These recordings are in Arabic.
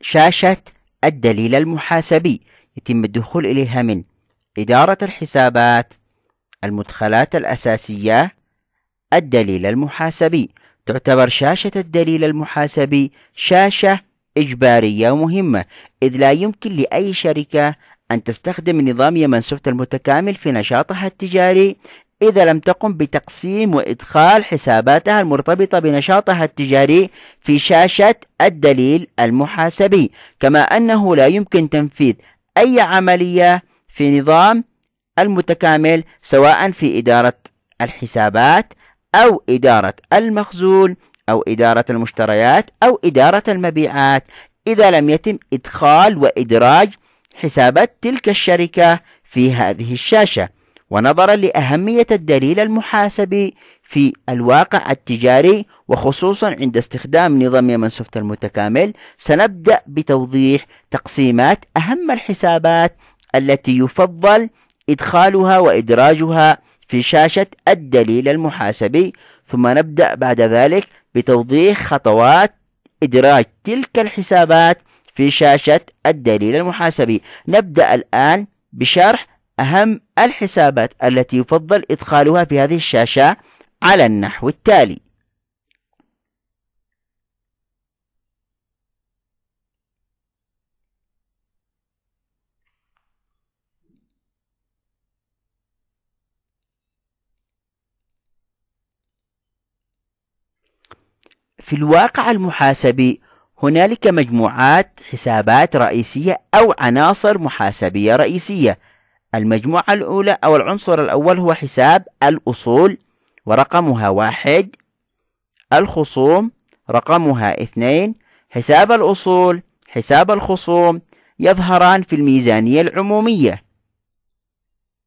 شاشة الدليل المحاسبي يتم الدخول إليها من إدارة الحسابات المدخلات الأساسية الدليل المحاسبي تعتبر شاشة الدليل المحاسبي شاشة إجبارية ومهمة إذ لا يمكن لأي شركة أن تستخدم نظام يمن سوفت المتكامل في نشاطها التجاري إذا لم تقم بتقسيم وإدخال حساباتها المرتبطة بنشاطها التجاري في شاشة الدليل المحاسبي، كما أنه لا يمكن تنفيذ أي عملية في نظام المتكامل سواء في إدارة الحسابات أو إدارة المخزون أو إدارة المشتريات أو إدارة المبيعات، إذا لم يتم إدخال وإدراج حسابات تلك الشركة في هذه الشاشة. ونظرا لأهمية الدليل المحاسبي في الواقع التجاري وخصوصا عند استخدام نظام سوفت المتكامل سنبدأ بتوضيح تقسيمات أهم الحسابات التي يفضل إدخالها وإدراجها في شاشة الدليل المحاسبي ثم نبدأ بعد ذلك بتوضيح خطوات إدراج تلك الحسابات في شاشة الدليل المحاسبي نبدأ الآن بشرح أهم الحسابات التي يفضل إدخالها في هذه الشاشة على النحو التالي في الواقع المحاسبي هنالك مجموعات حسابات رئيسية أو عناصر محاسبية رئيسية المجموعة الأولى أو العنصر الأول هو حساب الأصول ورقمها واحد الخصوم رقمها اثنين حساب الأصول حساب الخصوم يظهران في الميزانية العمومية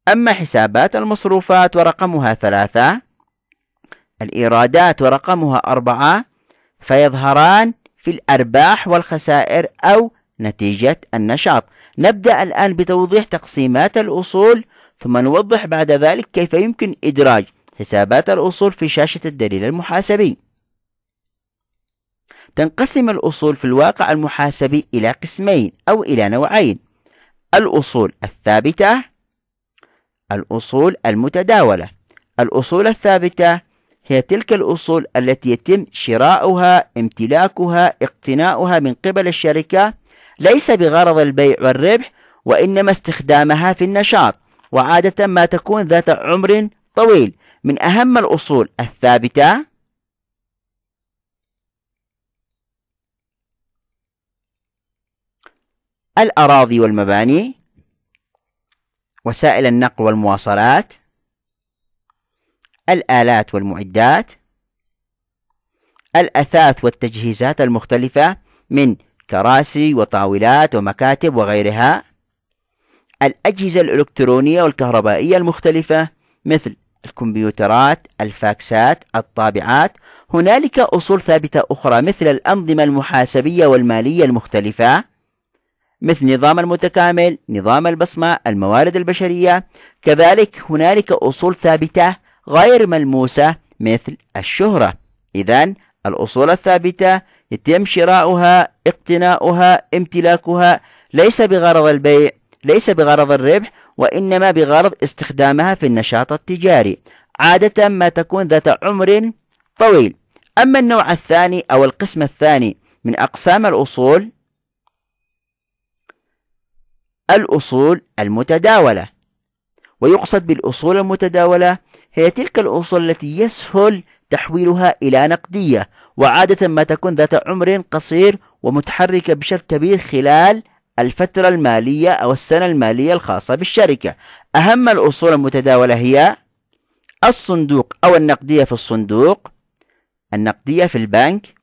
أما حسابات المصروفات ورقمها ثلاثة الإيرادات ورقمها أربعة فيظهران في الأرباح والخسائر أو نتيجة النشاط نبدأ الآن بتوضيح تقسيمات الأصول ثم نوضح بعد ذلك كيف يمكن إدراج حسابات الأصول في شاشة الدليل المحاسبي تنقسم الأصول في الواقع المحاسبي إلى قسمين أو إلى نوعين الأصول الثابتة الأصول المتداولة الأصول الثابتة هي تلك الأصول التي يتم شراؤها امتلاكها اقتناؤها من قبل الشركة ليس بغرض البيع والربح وإنما استخدامها في النشاط وعادة ما تكون ذات عمر طويل من أهم الأصول الثابتة الأراضي والمباني وسائل النقل والمواصلات الآلات والمعدات الأثاث والتجهيزات المختلفة من كراسي وطاولات ومكاتب وغيرها الأجهزة الإلكترونية والكهربائية المختلفة مثل الكمبيوترات الفاكسات الطابعات هنالك أصول ثابتة أخرى مثل الأنظمة المحاسبية والمالية المختلفة مثل نظام المتكامل نظام البصمة الموارد البشرية كذلك هنالك أصول ثابتة غير ملموسة مثل الشهرة إذا الأصول الثابتة يتم شراؤها اقتناؤها امتلاكها ليس بغرض البيع ليس بغرض الربح وإنما بغرض استخدامها في النشاط التجاري عادة ما تكون ذات عمر طويل أما النوع الثاني أو القسم الثاني من أقسام الأصول الأصول المتداولة ويقصد بالأصول المتداولة هي تلك الأصول التي يسهل تحويلها إلى نقدية وعادة ما تكون ذات عمر قصير ومتحركة بشكل كبير خلال الفترة المالية أو السنة المالية الخاصة بالشركة أهم الأصول المتداولة هي الصندوق أو النقدية في الصندوق النقدية في البنك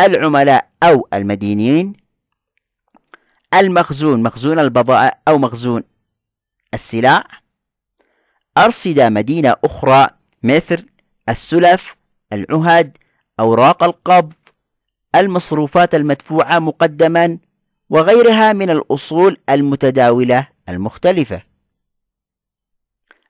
العملاء أو المدينين المخزون مخزون البضائع أو مخزون السلع أرصدة مدينة أخرى مثل السلف العهد أوراق القبض المصروفات المدفوعة مقدما وغيرها من الأصول المتداولة المختلفة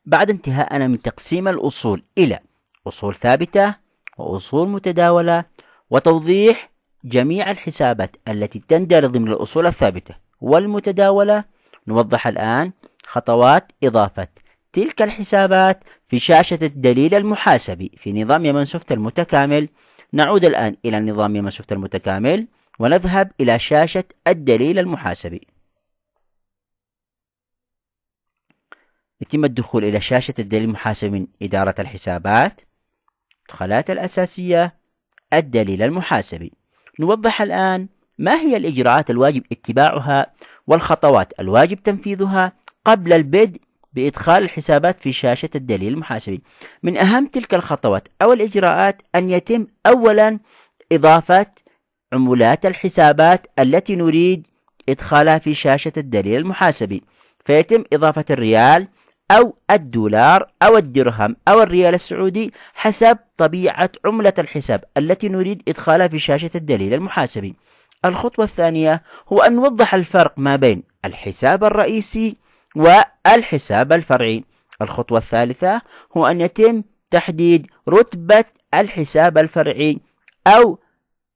بعد انتهائنا من تقسيم الأصول إلى أصول ثابتة وأصول متداولة وتوضيح جميع الحسابات التي تندرج ضمن الأصول الثابتة والمتداولة نوضح الآن خطوات إضافة تلك الحسابات في شاشة الدليل المحاسبي في نظام يمنسوفت المتكامل نعود الآن إلى نظام مصفوفة المتكامل ونذهب إلى شاشة الدليل المحاسبي يتم الدخول إلى شاشة الدليل المحاسبي من إدارة الحسابات المدخلات الأساسية الدليل المحاسبي نوضح الآن ما هي الإجراءات الواجب اتباعها والخطوات الواجب تنفيذها قبل البدء بإدخال الحسابات في شاشة الدليل المحاسبي من أهم تلك الخطوات أو الإجراءات أن يتم أولا إضافة عمولات الحسابات التي نريد إدخالها في شاشة الدليل المحاسبي فيتم إضافة الريال أو الدولار أو الدرهم أو الريال السعودي حسب طبيعة عملة الحساب التي نريد إدخالها في شاشة الدليل المحاسبي. الخطوة الثانية هو أن نوضح الفرق ما بين الحساب الرئيسي والحساب الفرعي الخطوة الثالثة هو أن يتم تحديد رتبة الحساب الفرعي أو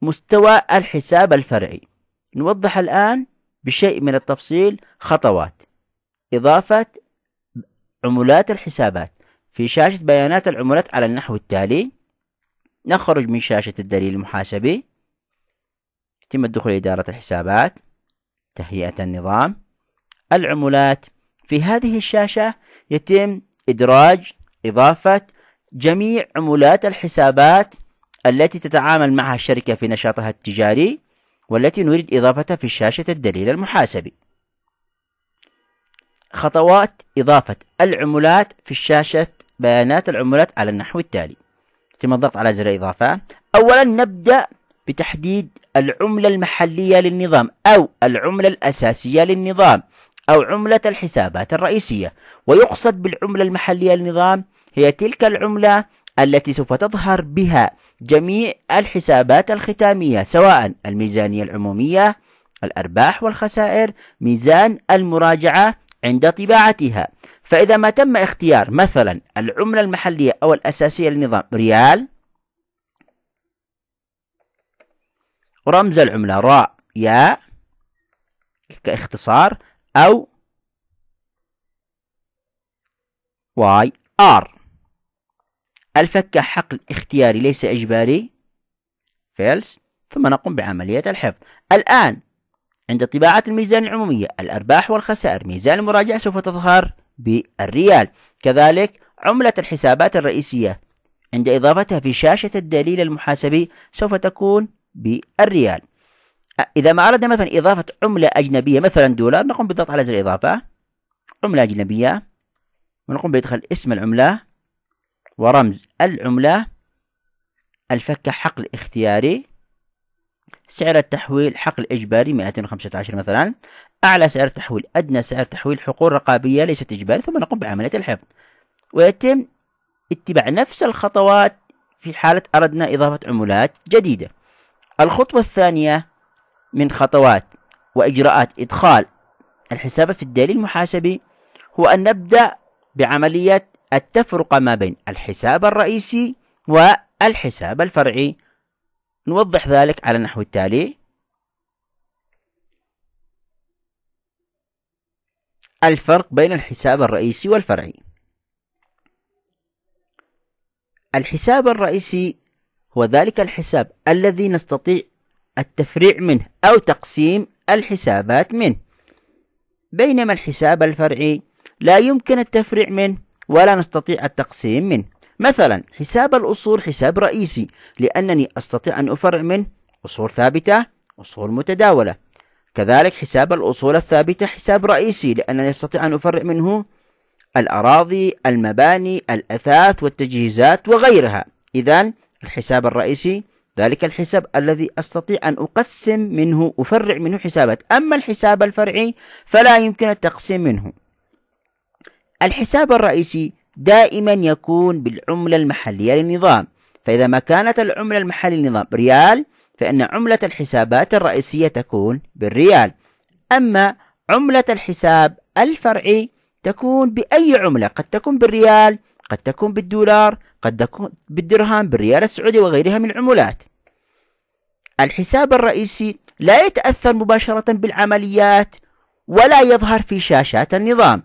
مستوى الحساب الفرعي نوضح الآن بشيء من التفصيل خطوات إضافة عملات الحسابات في شاشة بيانات العملات على النحو التالي نخرج من شاشة الدليل المحاسبي يتم الدخول إلى إدارة الحسابات تهيئة النظام العملات في هذه الشاشة يتم إدراج إضافة جميع عمولات الحسابات التي تتعامل معها الشركة في نشاطها التجاري والتي نريد إضافتها في شاشة الدليل المحاسبي. خطوات إضافة العمولات في شاشة بيانات العمولات على النحو التالي. ثم الضغط على زر إضافة. أولا نبدأ بتحديد العملة المحلية للنظام أو العملة الأساسية للنظام أو عملة الحسابات الرئيسية ويقصد بالعملة المحلية للنظام هي تلك العملة التي سوف تظهر بها جميع الحسابات الختامية سواء الميزانية العمومية الأرباح والخسائر ميزان المراجعة عند طباعتها فإذا ما تم اختيار مثلا العملة المحلية أو الأساسية للنظام ريال رمز العملة راء ياء كاختصار أو واي آر الفك حقل اختياري ليس إجباري فيلس ثم نقوم بعملية الحفظ الآن عند طباعة الميزان العمومية الأرباح والخسائر ميزان المراجعة سوف تظهر بالريال كذلك عملة الحسابات الرئيسية عند إضافتها في شاشة الدليل المحاسبي سوف تكون بالريال إذا ما أردنا مثلا إضافة عملة أجنبية مثلا دولار نقوم بالضغط على زر الإضافة عملة أجنبية ونقوم بإدخال اسم العملة ورمز العملة الفكة حقل اختياري سعر التحويل حقل إجباري 215 مثلا أعلى سعر تحويل أدنى سعر تحويل حقول رقابية ليست إجباري ثم نقوم بعملية الحفظ ويتم اتباع نفس الخطوات في حالة أردنا إضافة عملات جديدة الخطوة الثانية من خطوات وإجراءات إدخال الحساب في الدليل المحاسبي هو أن نبدأ بعملية التفرقة ما بين الحساب الرئيسي والحساب الفرعي نوضح ذلك على النحو التالي الفرق بين الحساب الرئيسي والفرعي الحساب الرئيسي هو ذلك الحساب الذي نستطيع التفريع منه أو تقسيم الحسابات منه بينما الحساب الفرعي لا يمكن التفريع منه ولا نستطيع التقسيم منه مثلا حساب الأصول حساب رئيسي لأنني أستطيع أن أفرع منه أصول ثابتة أصول متداولة كذلك حساب الأصول الثابتة حساب رئيسي لأنني أستطيع أن أفرع منه الأراضي المباني الأثاث والتجهيزات وغيرها إذا الحساب الرئيسي ذلك الحساب الذي أستطيع أن أقسم منه أفرع منه حسابات أما الحساب الفرعي فلا يمكن التقسيم منه الحساب الرئيسي دائما يكون بالعملة المحلية للنظام فإذا ما كانت العملة المحلية للنظام ريال فإن عملة الحسابات الرئيسية تكون بالريال أما عملة الحساب الفرعي تكون بأي عملة قد تكون بالريال قد تكون بالدولار قد تكون بالدرهم بالريال السعودي وغيرها من العملات الحساب الرئيسي لا يتأثر مباشرة بالعمليات ولا يظهر في شاشات النظام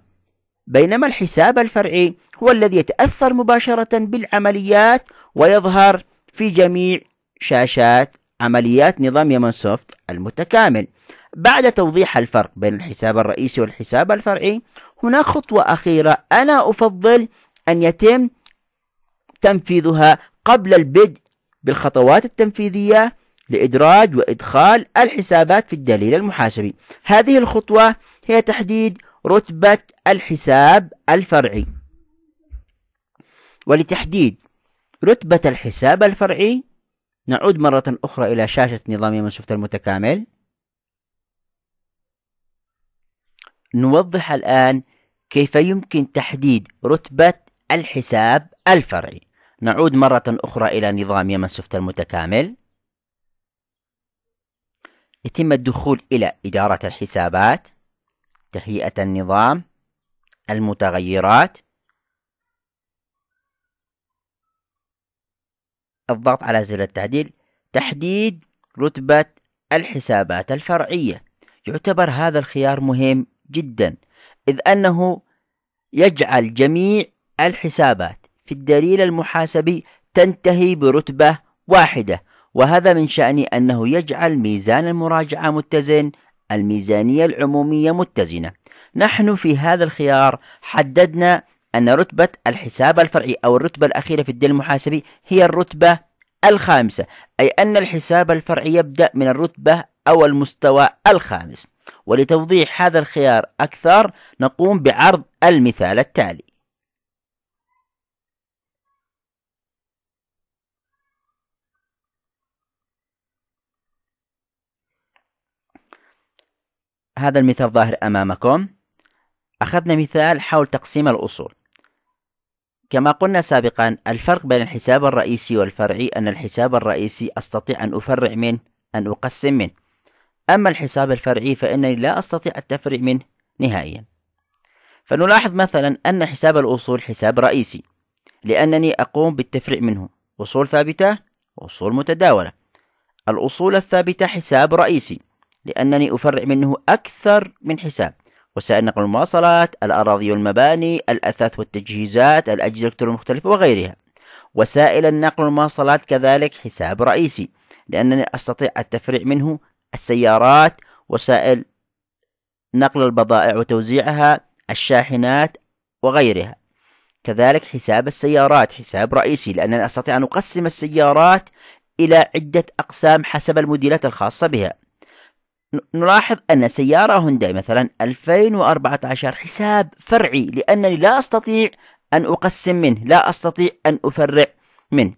بينما الحساب الفرعي هو الذي يتأثر مباشرة بالعمليات ويظهر في جميع شاشات عمليات نظام يمن سوفت المتكامل بعد توضيح الفرق بين الحساب الرئيسي والحساب الفرعي هناك خطوة أخيرة أنا أفضل أن يتم تنفيذها قبل البدء بالخطوات التنفيذية لإدراج وإدخال الحسابات في الدليل المحاسبي. هذه الخطوة هي تحديد رتبة الحساب الفرعي. ولتحديد رتبة الحساب الفرعي نعود مرة أخرى إلى شاشة نظامية منسوفة المتكامل. نوضح الآن كيف يمكن تحديد رتبة الحساب الفرعي نعود مرة أخرى إلى نظام يمن سوفت المتكامل يتم الدخول إلى إدارة الحسابات تهيئة النظام المتغيرات الضغط على زر التعديل تحديد رتبة الحسابات الفرعية يعتبر هذا الخيار مهم جدا إذ أنه يجعل جميع الحسابات في الدليل المحاسبي تنتهي برتبة واحدة وهذا من شأن أنه يجعل ميزان المراجعة متزن الميزانية العمومية متزنة نحن في هذا الخيار حددنا أن رتبة الحساب الفرعي أو الرتبة الأخيرة في الدليل المحاسبي هي الرتبة الخامسة أي أن الحساب الفرعي يبدأ من الرتبة أو المستوى الخامس ولتوضيح هذا الخيار أكثر نقوم بعرض المثال التالي هذا المثال ظاهر أمامكم أخذنا مثال حول تقسيم الأصول كما قلنا سابقا الفرق بين الحساب الرئيسي والفرعي أن الحساب الرئيسي أستطيع أن أفرع منه أن أقسم منه أما الحساب الفرعي فإنني لا أستطيع التفريع منه نهائيا فنلاحظ مثلا أن حساب الأصول حساب رئيسي لأنني أقوم بالتفريع منه أصول ثابتة وأصول متداولة الأصول الثابتة حساب رئيسي لأنني أفرع منه أكثر من حساب وسائل نقل المواصلات الأراضي والمباني الأثاث والتجهيزات الأجهزة الإلكترونية المختلفة وغيرها وسائل النقل والمواصلات كذلك حساب رئيسي لأنني أستطيع التفريع منه السيارات وسائل نقل البضائع وتوزيعها الشاحنات وغيرها كذلك حساب السيارات حساب رئيسي لأنني أستطيع أن أقسم السيارات إلى عدة أقسام حسب الموديلات الخاصة بها نلاحظ أن سيارة هونداي مثلا 2014 حساب فرعي لأنني لا أستطيع أن أقسم منه لا أستطيع أن أفرع منه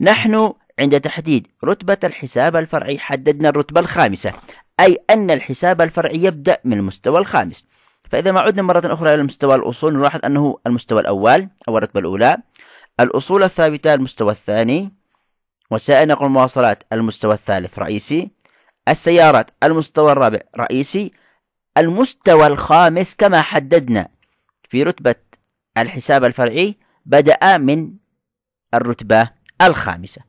نحن عند تحديد رتبة الحساب الفرعي حددنا الرتبة الخامسة أي أن الحساب الفرعي يبدأ من المستوى الخامس فإذا ما عدنا مرة أخرى إلى مستوى الأصول نلاحظ أنه المستوى الأول أو الرتبة الأولى الأصول الثابتة المستوى الثاني وسائل نقل المواصلات المستوى الثالث رئيسي السيارات المستوى الرابع رئيسي المستوى الخامس كما حددنا في رتبة الحساب الفرعي بدأ من الرتبة الخامسة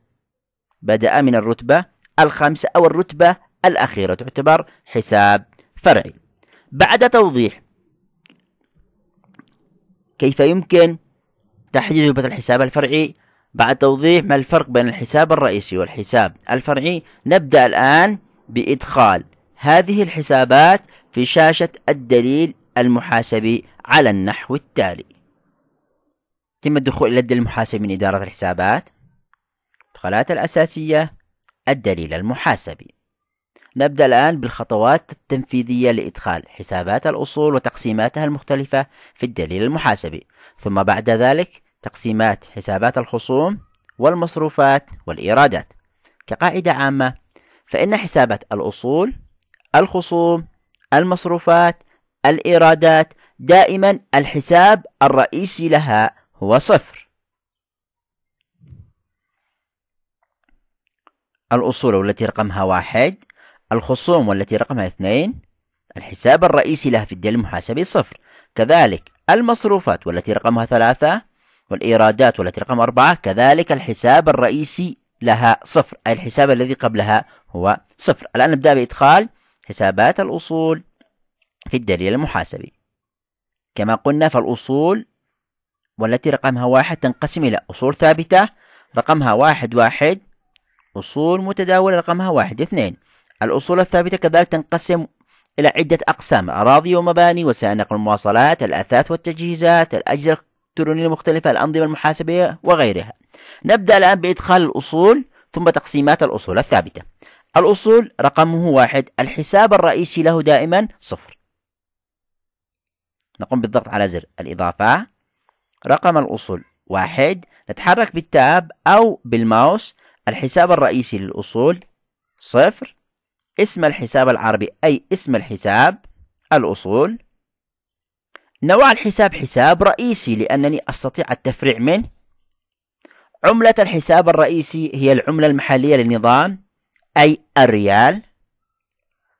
بدأ من الرتبة الخامسة أو الرتبة الأخيرة تعتبر حساب فرعي بعد توضيح كيف يمكن تحديد رتبة الحساب الفرعي بعد توضيح ما الفرق بين الحساب الرئيسي والحساب الفرعي نبدأ الآن بإدخال هذه الحسابات في شاشة الدليل المحاسبي على النحو التالي يتم الدخول إلى الدليل المحاسبي من إدارة الحسابات الدخلات الأساسية الدليل المحاسبي نبدأ الآن بالخطوات التنفيذية لإدخال حسابات الأصول وتقسيماتها المختلفة في الدليل المحاسبي ثم بعد ذلك تقسيمات حسابات الخصوم والمصروفات والإيرادات كقاعدة عامة فإن حسابات الأصول الخصوم المصروفات الإيرادات دائما الحساب الرئيسي لها هو صفر الأصول والتي رقمها واحد الخصوم والتي رقمها اثنين الحساب الرئيسي لها في الدين المحاسبي صفر كذلك المصروفات والتي رقمها ثلاثة والإيرادات والتي رقم أربعة كذلك الحساب الرئيسي لها صفر أي الحساب الذي قبلها هو صفر الآن نبدأ بإدخال حسابات الأصول في الدليل المحاسبي كما قلنا فالأصول والتي رقمها واحد تنقسم إلى أصول ثابتة رقمها واحد واحد أصول متداولة رقمها واحد اثنين الأصول الثابتة كذلك تنقسم إلى عدة أقسام أراضي ومباني وسائل نقل المواصلات الأثاث والتجهيزات الأجهزة الإلكترونية المختلفة الأنظمة المحاسبية وغيرها نبدأ الآن بإدخال الأصول ثم تقسيمات الأصول الثابتة الأصول رقمه واحد الحساب الرئيسي له دائما صفر نقوم بالضغط على زر الإضافة رقم الأصول واحد نتحرك بالتاب أو بالماوس الحساب الرئيسي للأصول صفر اسم الحساب العربي أي اسم الحساب الأصول نوع الحساب حساب رئيسي لأنني أستطيع التفريع منه عملة الحساب الرئيسي هي العملة المحلية للنظام أي الريال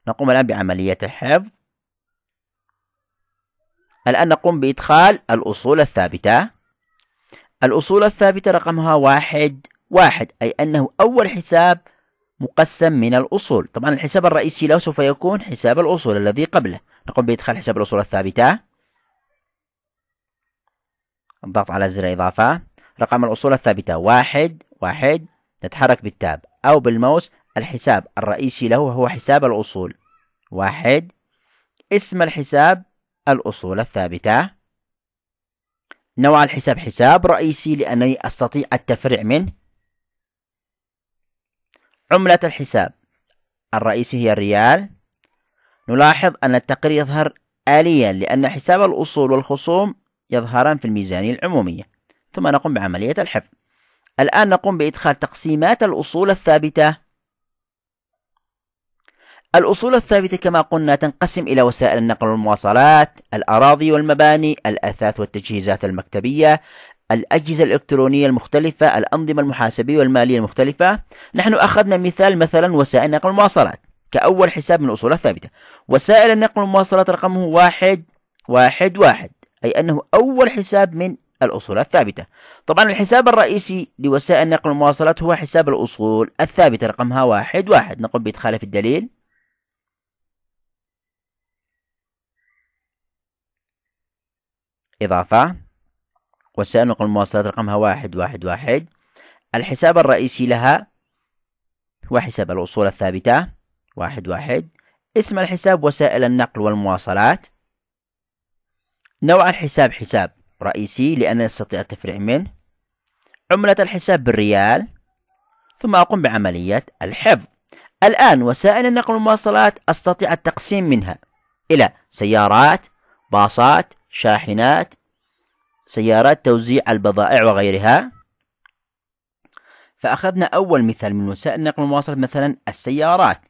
نقوم الآن بعملية الحفظ الآن نقوم بإدخال الأصول الثابتة الأصول الثابتة رقمها واحد واحد أي أنه أول حساب مقسم من الأصول طبعا الحساب الرئيسي له سوف يكون حساب الأصول الذي قبله نقوم بإدخال حساب الأصول الثابتة الضغط على زر إضافة رقم الأصول الثابتة واحد واحد نتحرك بالتاب أو بالماوس الحساب الرئيسي له هو حساب الأصول واحد اسم الحساب الأصول الثابتة نوع الحساب حساب رئيسي لأنني أستطيع التفريع منه عملة الحساب الرئيسي هي الريال نلاحظ أن التقرير يظهر آليا لأن حساب الأصول والخصوم يظهران في الميزانية العمومية ثم نقوم بعملية الحفظ الآن نقوم بإدخال تقسيمات الأصول الثابتة الأصول الثابتة كما قلنا تنقسم إلى وسائل النقل والمواصلات الأراضي والمباني الأثاث والتجهيزات المكتبية الأجهزة الإلكترونية المختلفة الأنظمة المحاسبية والمالية المختلفة نحن أخذنا مثال مثلا وسائل نقل المواصلات كأول حساب من الأصول الثابتة وسائل النقل والمواصلات رقمه واحد واحد واحد أي أنه أول حساب من الأصول الثابتة طبعا الحساب الرئيسي لوسائل نقل المواصلات هو حساب الأصول الثابتة رقمها واحد واحد نقوم بإدخاله في الدليل إضافة وسائل نقل المواصلات رقمها واحد واحد واحد الحساب الرئيسي لها هو حساب الأصول الثابتة واحد واحد اسم الحساب وسائل النقل والمواصلات نوع الحساب حساب رئيسي لأنني أستطيع التفريع منه عملة الحساب بالريال ثم أقوم بعملية الحفظ الآن وسائل النقل والمواصلات أستطيع التقسيم منها إلى سيارات باصات شاحنات سيارات توزيع البضائع وغيرها فأخذنا أول مثال من وسائل النقل والمواصلات مثلا السيارات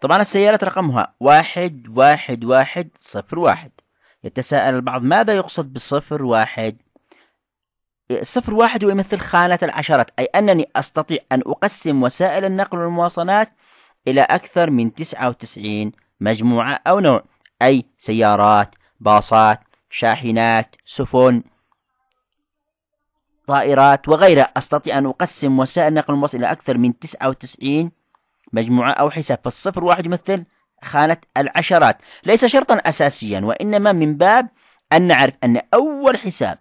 طبعا السيارات رقمها واحد واحد واحد صفر واحد يتساءل البعض ماذا يقصد بصفر واحد صفر واحد يمثل خانة العشرات أي أنني أستطيع أن أقسم وسائل النقل والمواصلات إلى أكثر من 99 مجموعة أو نوع أي سيارات باصات شاحنات سفن طائرات وغيرها أستطيع أن أقسم وسائل النقل والمواصلات إلى أكثر من 99 مجموعة أو حساب فالصفر واحد يمثل خانة العشرات ليس شرطا أساسيا وإنما من باب أن نعرف أن أول حساب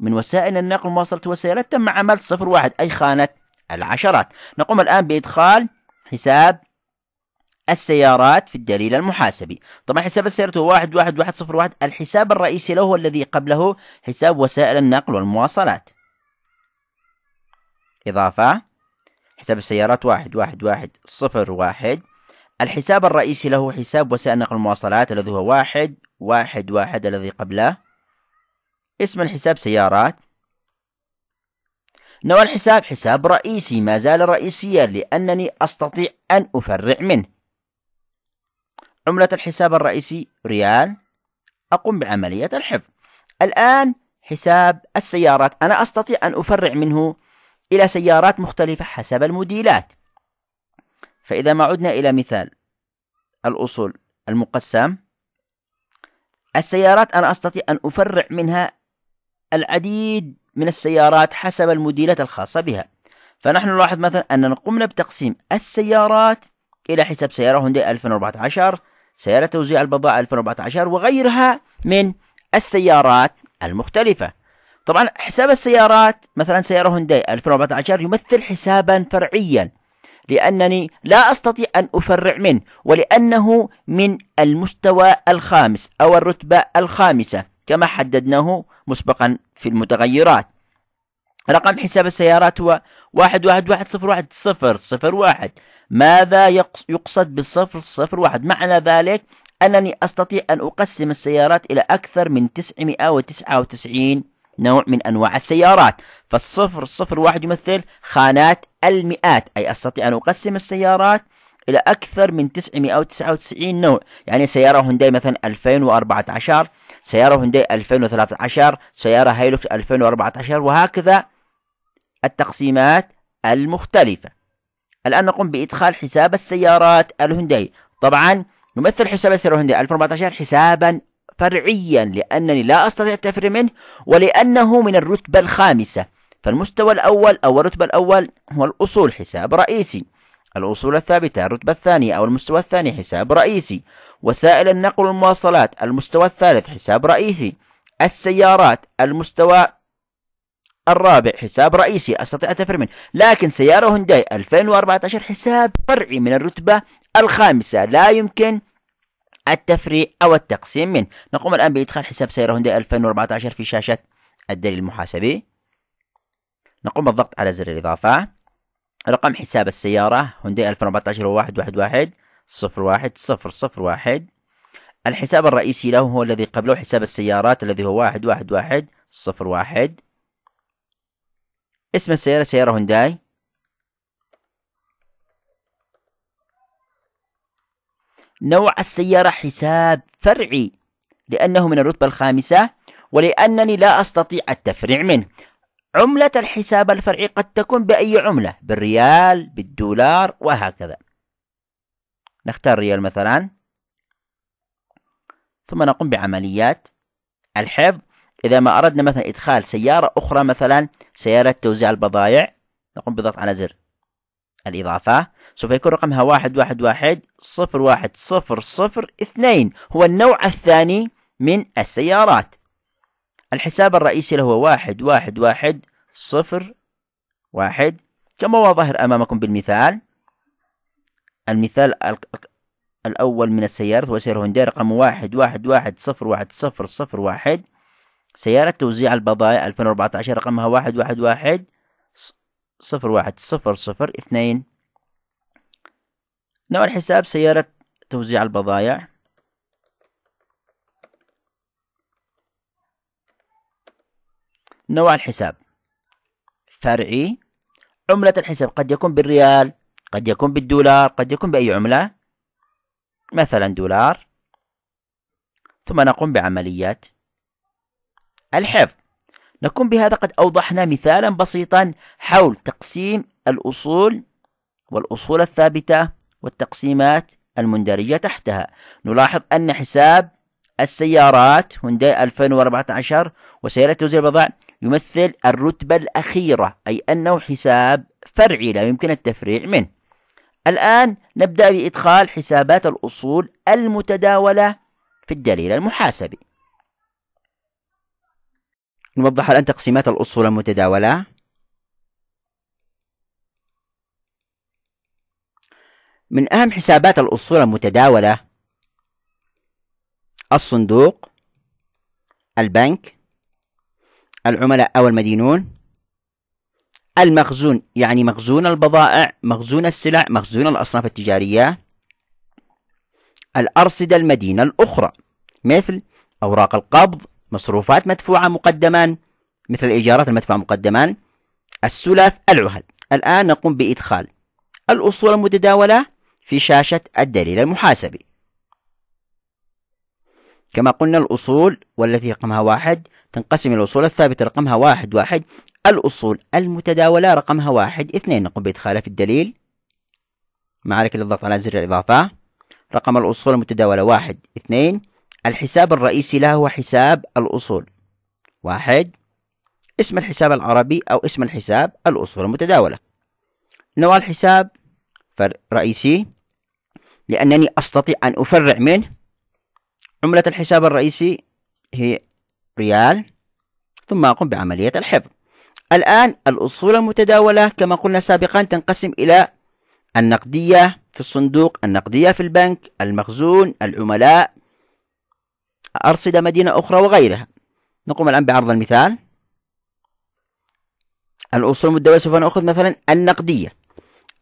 من وسائل النقل والمواصلات والسيارات تم عمل صفر واحد أي خانة العشرات نقوم الآن بإدخال حساب السيارات في الدليل المحاسبي طبعا حساب السيارة هو واحد واحد واحد صفر واحد الحساب الرئيسي له هو الذي قبله حساب وسائل النقل والمواصلات إضافة حساب السيارات واحد واحد واحد صفر واحد الحساب الرئيسي له حساب وسائل نقل المواصلات الذي هو واحد واحد واحد الذي قبله اسم الحساب سيارات نوع الحساب حساب رئيسي ما زال رئيسيا لأنني أستطيع أن أفرع منه عملة الحساب الرئيسي ريال أقوم بعملية الحفظ الآن حساب السيارات أنا أستطيع أن أفرع منه إلى سيارات مختلفة حسب الموديلات فإذا ما عدنا إلى مثال الأصول المقسم السيارات أنا أستطيع أن أفرع منها العديد من السيارات حسب الموديلات الخاصة بها فنحن نلاحظ مثلا أننا قمنا بتقسيم السيارات إلى حساب سيارة هونداي 2014 سيارة توزيع البضائع 2014 وغيرها من السيارات المختلفة طبعا حساب السيارات مثلا سيارة هونداي 2014 يمثل حسابا فرعيا لأنني لا أستطيع أن أفرع منه ولأنه من المستوى الخامس أو الرتبة الخامسة كما حددناه مسبقا في المتغيرات رقم حساب السيارات هو واحد واحد واحد صفر واحد صفر صفر واحد ماذا يقصد بالصفر صفر واحد معنى ذلك أنني أستطيع أن أقسم السيارات إلى أكثر من 999 نوع من أنواع السيارات فالصفر صفر واحد يمثل خانات المئات أي أستطيع أن أقسم السيارات إلى أكثر من 999 نوع يعني سيارة هونداي مثلا 2014 سيارة هونداي 2013 سيارة هايلوكس 2014 وهكذا التقسيمات المختلفة الآن نقوم بإدخال حساب السيارات الهونداي طبعا نمثل حساب السيارة الهونداي 2014 حسابا فرعيا لأنني لا أستطيع التفرير منه ولأنه من الرتبة الخامسة فالمستوى الأول أو الرتبة الأول هو الأصول حساب رئيسي الأصول الثابتة الرتبة الثانية أو المستوى الثاني حساب رئيسي وسائل النقل والمواصلات المستوى الثالث حساب رئيسي السيارات المستوى الرابع حساب رئيسي استطيع التفرير منه لكن سياره هونداي 2014 حساب فرعي من الرتبه الخامسه لا يمكن التفريع أو التقسيم من نقوم الآن بإدخال حساب سيارة هونداي 2014 في شاشة الدليل المحاسبي نقوم بالضغط على زر الإضافة رقم حساب السيارة هونداي 2014 هو 111 01 001 الحساب الرئيسي له هو الذي قبله حساب السيارات الذي هو 111 01 اسم السيارة سيارة هونداي نوع السيارة حساب فرعي لأنه من الرتبة الخامسة ولأنني لا أستطيع التفريع منه عملة الحساب الفرعي قد تكون بأي عملة بالريال بالدولار وهكذا نختار ريال مثلا ثم نقوم بعمليات الحفظ إذا ما أردنا مثلا إدخال سيارة أخرى مثلا سيارة توزيع البضائع نقوم بضغط على زر الإضافة سوف يكون رقمها واحد واحد واحد صفر واحد صفر صفر اثنين هو النوع الثاني من السيارات الحساب الرئيسي له هو واحد واحد واحد صفر واحد كما هو ظاهر أمامكم بالمثال المثال الأول من السيارات هو سيارة هوندا رقم واحد واحد واحد صفر واحد صفر صفر واحد سيارة توزيع البضائع 2014 رقمها واحد واحد واحد صفر واحد صفر صفر اثنين نوع الحساب سيارة توزيع البضائع نوع الحساب فرعي عملة الحساب قد يكون بالريال قد يكون بالدولار قد يكون بأي عملة مثلا دولار ثم نقوم بعمليات الحفظ نكون بهذا قد أوضحنا مثالا بسيطا حول تقسيم الأصول والأصول الثابتة والتقسيمات المندرجة تحتها نلاحظ أن حساب السيارات هونداي 2014 وسيارة توزيع البضائع يمثل الرتبة الأخيرة أي أنه حساب فرعي لا يمكن التفريع منه الآن نبدأ بإدخال حسابات الأصول المتداولة في الدليل المحاسبي نوضح الآن تقسيمات الأصول المتداولة من أهم حسابات الأصول المتداولة الصندوق البنك العملاء أو المدينون المخزون يعني مخزون البضائع مخزون السلع مخزون الأصناف التجارية الأرصدة المدينة الأخرى مثل أوراق القبض مصروفات مدفوعة مقدما مثل الإيجارات المدفوعة مقدما السلف العهد الآن نقوم بإدخال الأصول المتداولة في شاشة الدليل المحاسبي كما قلنا الأصول والتي رقمها واحد تنقسم الأصول الثابتة رقمها واحد واحد الأصول المتداولة رقمها واحد اثنين نقوم بإدخالها في الدليل ما عليك إلا الضغط على زر الإضافة رقم الأصول المتداولة واحد اثنين الحساب الرئيسي لها هو حساب الأصول واحد اسم الحساب العربي أو اسم الحساب الأصول المتداولة نوع الحساب رئيسي لأنني أستطيع أن أفرع منه عملة الحساب الرئيسي هي ريال ثم أقوم بعملية الحفظ الآن الأصول المتداولة كما قلنا سابقا تنقسم إلى النقدية في الصندوق النقدية في البنك المخزون العملاء أرصدة مدينة أخرى وغيرها نقوم الآن بعرض المثال الأصول المتداولة سوف نأخذ مثلا النقدية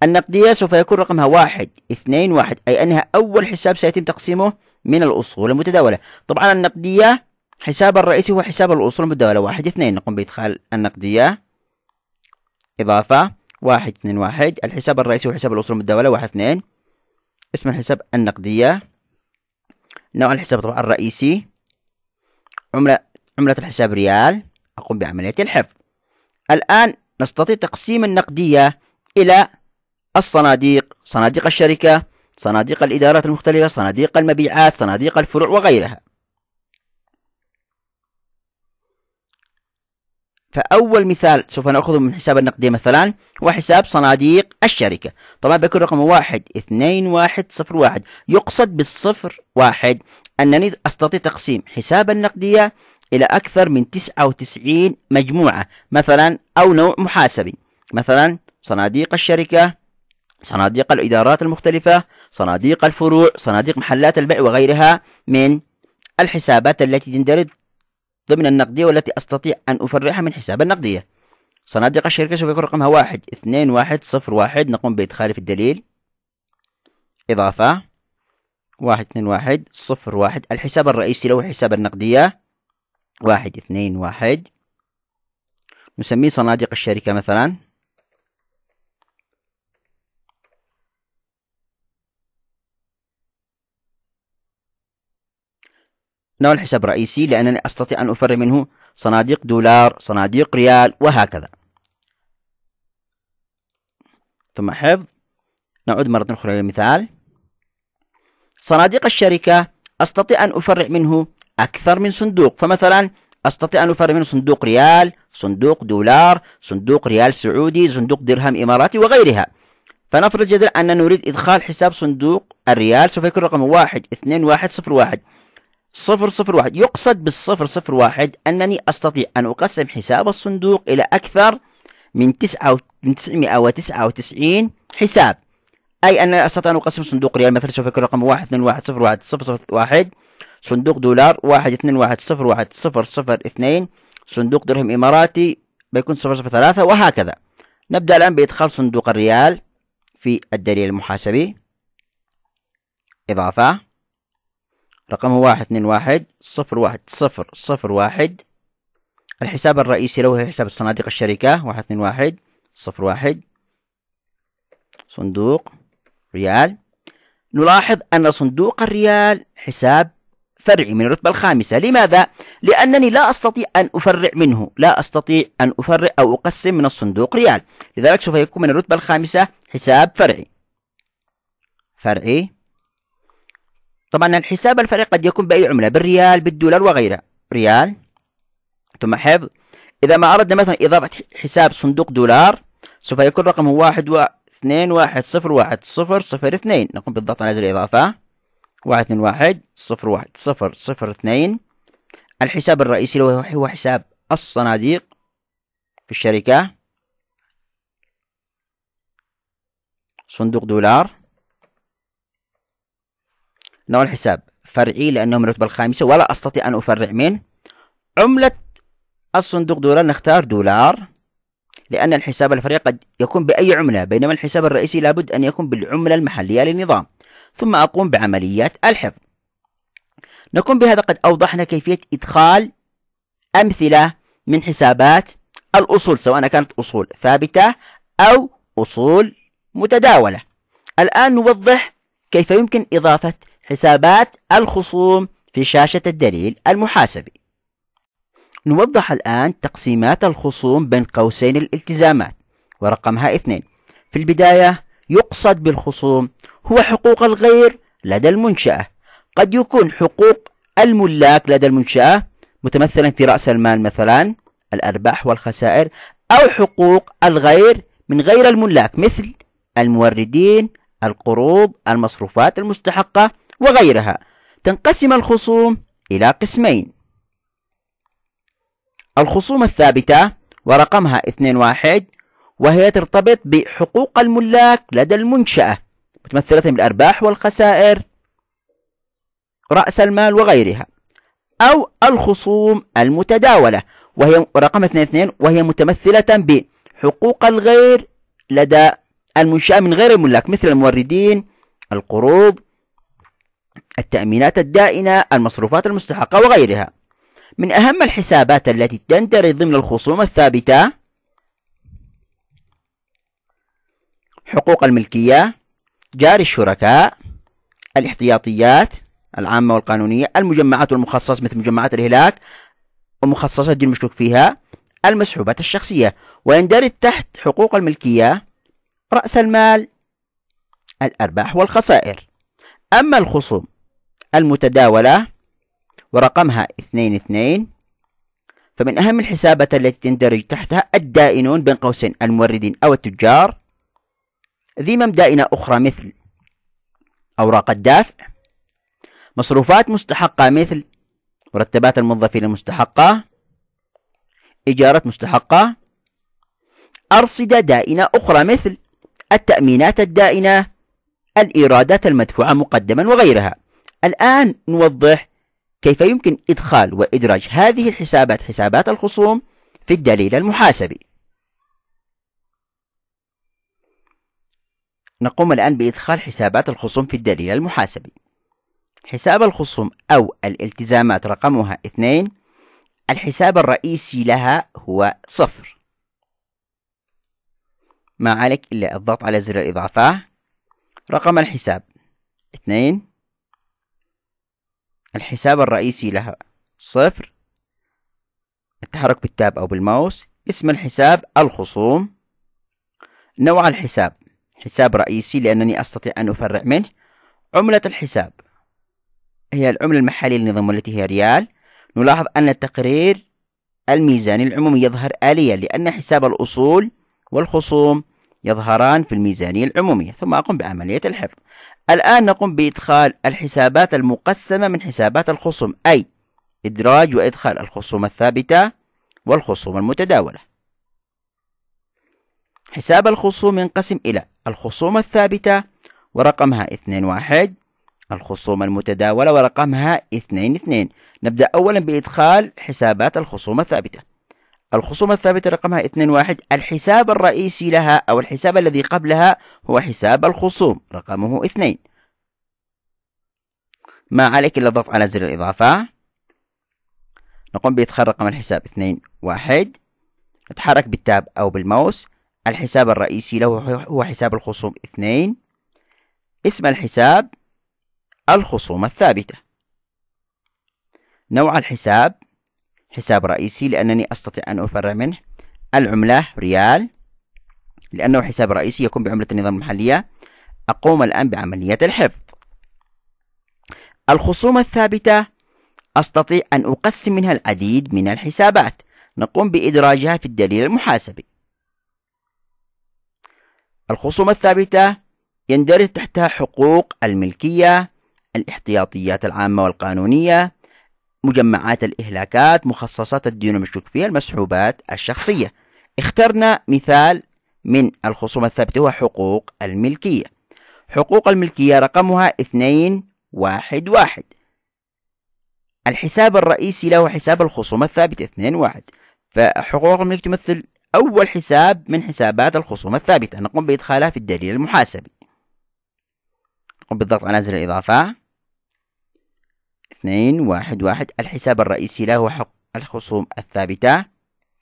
النقدية سوف يكون رقمها واحد اثنين واحد أي أنها أول حساب سيتم تقسيمه من الأصول المتداولة طبعا النقدية حساب الرئيسي هو حساب الأصول المتداولة واحد اثنين نقوم بإدخال النقدية إضافة واحد اثنين واحد الحساب الرئيسي هو حساب الأصول المتداولة واحد اثنين اسم الحساب النقدية نوع الحساب طبعا الرئيسي عملة عملة الحساب ريال أقوم بعملية الحفظ الآن نستطيع تقسيم النقدية إلى الصناديق صناديق الشركة صناديق الإدارات المختلفة صناديق المبيعات صناديق الفروع وغيرها فأول مثال سوف نأخذه من حساب النقدية مثلا وحساب صناديق الشركة طبعا بيكون رقم واحد اثنين واحد صفر واحد يقصد بالصفر واحد أنني أستطيع تقسيم حساب النقدية إلى أكثر من تسعة وتسعين مجموعة مثلا أو نوع محاسبي مثلا صناديق الشركة صناديق الإدارات المختلفة صناديق الفروع صناديق محلات البيع وغيرها من الحسابات التي تندرج ضمن النقدية والتي أستطيع أن أفرعها من حساب النقدية صناديق الشركة سوف يكون رقمها واحد اثنين واحد صفر واحد نقوم بإدخال في الدليل إضافة واحد اثنين واحد صفر واحد الحساب الرئيسي له حساب النقدية واحد اثنين واحد نسميه صناديق الشركة مثلا نوع الحساب الرئيسي لأنني أستطيع أن أفر منه صناديق دولار صناديق ريال وهكذا ثم حفظ نعود مرة أخرى إلى المثال صناديق الشركة أستطيع أن أفرع منه أكثر من صندوق فمثلا أستطيع أن أفرع منه صندوق ريال صندوق دولار صندوق ريال سعودي صندوق درهم إماراتي وغيرها فنفرض جدلا أننا نريد إدخال حساب صندوق الريال سوف يكون رقم واحد اثنين واحد صفر واحد صفر صفر واحد يقصد بالصفر صفر واحد أنني أستطيع أن أقسم حساب الصندوق إلى أكثر من تسعة من تسعمائة وتسعة وتسعين حساب أي أن أستطيع أن أقسم صندوق ريال مثلا سوف يكون رقم واحد اثنين واحد صفر واحد صفر صفر واحد صندوق دولار واحد اثنين واحد صفر واحد صفر صفر اثنين صندوق درهم إماراتي بيكون صفر صفر ثلاثة وهكذا نبدأ الآن بإدخال صندوق الريال في الدليل المحاسبي إضافة رقمه واحد اثنين واحد صفر واحد صفر صفر واحد الحساب الرئيسي له حساب الصناديق الشركة واحد اثنين واحد صفر واحد صندوق ريال نلاحظ أن صندوق الريال حساب فرعي من الرتبة الخامسة لماذا؟ لأنني لا أستطيع أن أفرع منه لا أستطيع أن أفرع أو أقسم من الصندوق ريال لذلك سوف يكون من الرتبة الخامسة حساب فرعي فرعي طبعا الحساب الفرعي قد يكون بأي عملة بالريال بالدولار وغيرها ريال ثم حفظ إذا ما أردنا مثلا إضافة حساب صندوق دولار سوف يكون رقم واحد و... اثنين واحد صفر واحد صفر صفر اثنين نقوم بالضغط على زر الإضافة واحد اثنين واحد صفر واحد صفر صفر اثنين الحساب الرئيسي هو حساب الصناديق في الشركة صندوق دولار نوع الحساب فرعي لأنه من الرتبة الخامسة ولا أستطيع أن أفرع منه عملة الصندوق دولار نختار دولار لأن الحساب الفرعي قد يكون بأي عملة بينما الحساب الرئيسي لابد أن يكون بالعملة المحلية للنظام ثم أقوم بعمليات الحفظ نكون بهذا قد أوضحنا كيفية إدخال أمثلة من حسابات الأصول سواء كانت أصول ثابتة أو أصول متداولة الآن نوضح كيف يمكن إضافة حسابات الخصوم في شاشة الدليل المحاسبي نوضح الآن تقسيمات الخصوم بين قوسين الالتزامات ورقمها اثنين في البداية يقصد بالخصوم هو حقوق الغير لدى المنشأة قد يكون حقوق الملاك لدى المنشأة متمثلا في رأس المال مثلا الأرباح والخسائر أو حقوق الغير من غير الملاك مثل الموردين القروض المصروفات المستحقة وغيرها تنقسم الخصوم إلى قسمين الخصوم الثابتة ورقمها 21 وهي ترتبط بحقوق الملاك لدى المنشأة متمثلة بالأرباح والخسائر رأس المال وغيرها أو الخصوم المتداولة وهي رقم 22 وهي متمثلة بحقوق الغير لدى المنشأة من غير الملاك مثل الموردين القروض التأمينات الدائنة المصروفات المستحقة وغيرها من أهم الحسابات التي تندرج ضمن الخصوم الثابتة حقوق الملكية جار الشركاء الاحتياطيات العامة والقانونية المجمعات والمخصص مثل مجمعات الهلاك ومخصصات الدين المشكوك فيها المسحوبات الشخصية ويندرج تحت حقوق الملكية رأس المال الأرباح والخسائر أما الخصوم المتداولة ورقمها اثنين اثنين فمن أهم الحسابات التي تندرج تحتها الدائنون بين قوسين الموردين أو التجار ذمم دائنة أخرى مثل أوراق الدافع مصروفات مستحقة مثل مرتبات الموظفين المستحقة إيجارات مستحقة أرصدة دائنة أخرى مثل التأمينات الدائنة الإيرادات المدفوعة مقدما وغيرها الآن نوضح كيف يمكن إدخال وإدراج هذه الحسابات حسابات الخصوم في الدليل المحاسبي نقوم الآن بإدخال حسابات الخصوم في الدليل المحاسبي حساب الخصوم أو الالتزامات رقمها اثنين الحساب الرئيسي لها هو صفر ما عليك إلا الضغط على زر الإضافة رقم الحساب اثنين الحساب الرئيسي لها صفر التحرك بالتاب أو بالماوس اسم الحساب الخصوم نوع الحساب حساب رئيسي لأنني أستطيع أن أفرع منه عملة الحساب هي العملة المحلية للنظام والتي هي ريال نلاحظ أن التقرير الميزاني العمومي يظهر آليا لأن حساب الأصول والخصوم يظهران في الميزانية العمومية ثم أقوم بعملية الحفظ الآن نقوم بإدخال الحسابات المقسمة من حسابات الخصوم أي إدراج وإدخال الخصوم الثابتة والخصوم المتداولة حساب الخصوم ينقسم إلى الخصوم الثابتة ورقمها 21 الخصوم المتداولة ورقمها 22 نبدأ أولا بإدخال حسابات الخصوم الثابتة الخصومة الثابتة رقمها اثنين واحد الحساب الرئيسي لها أو الحساب الذي قبلها هو حساب الخصوم رقمه 2 ما عليك إلا الضغط على زر الإضافة نقوم بإدخال رقم الحساب اثنين واحد نتحرك بالتاب أو بالماوس الحساب الرئيسي له هو حساب الخصوم 2 اسم الحساب الخصومة الثابتة نوع الحساب حساب رئيسي لأنني أستطيع أن أفرغ منه العملة ريال لأنه حساب رئيسي يكون بعملة النظام المحلية أقوم الآن بعملية الحفظ الخصومة الثابتة أستطيع أن أقسم منها العديد من الحسابات نقوم بإدراجها في الدليل المحاسبي الخصومة الثابتة يندرج تحتها حقوق الملكية الاحتياطيات العامة والقانونية مجمعات الإهلاكات مخصصات الديون المشكوك فيها المسحوبات الشخصية اخترنا مثال من الخصوم الثابتة هو حقوق الملكية حقوق الملكية رقمها 211 الحساب الرئيسي له حساب الخصوم الثابتة 21 فحقوق الملك تمثل أول حساب من حسابات الخصوم الثابتة نقوم بإدخالها في الدليل المحاسبي نقوم بالضغط على زر الإضافة اثنين واحد واحد الحساب الرئيسي له حق الخصوم الثابتة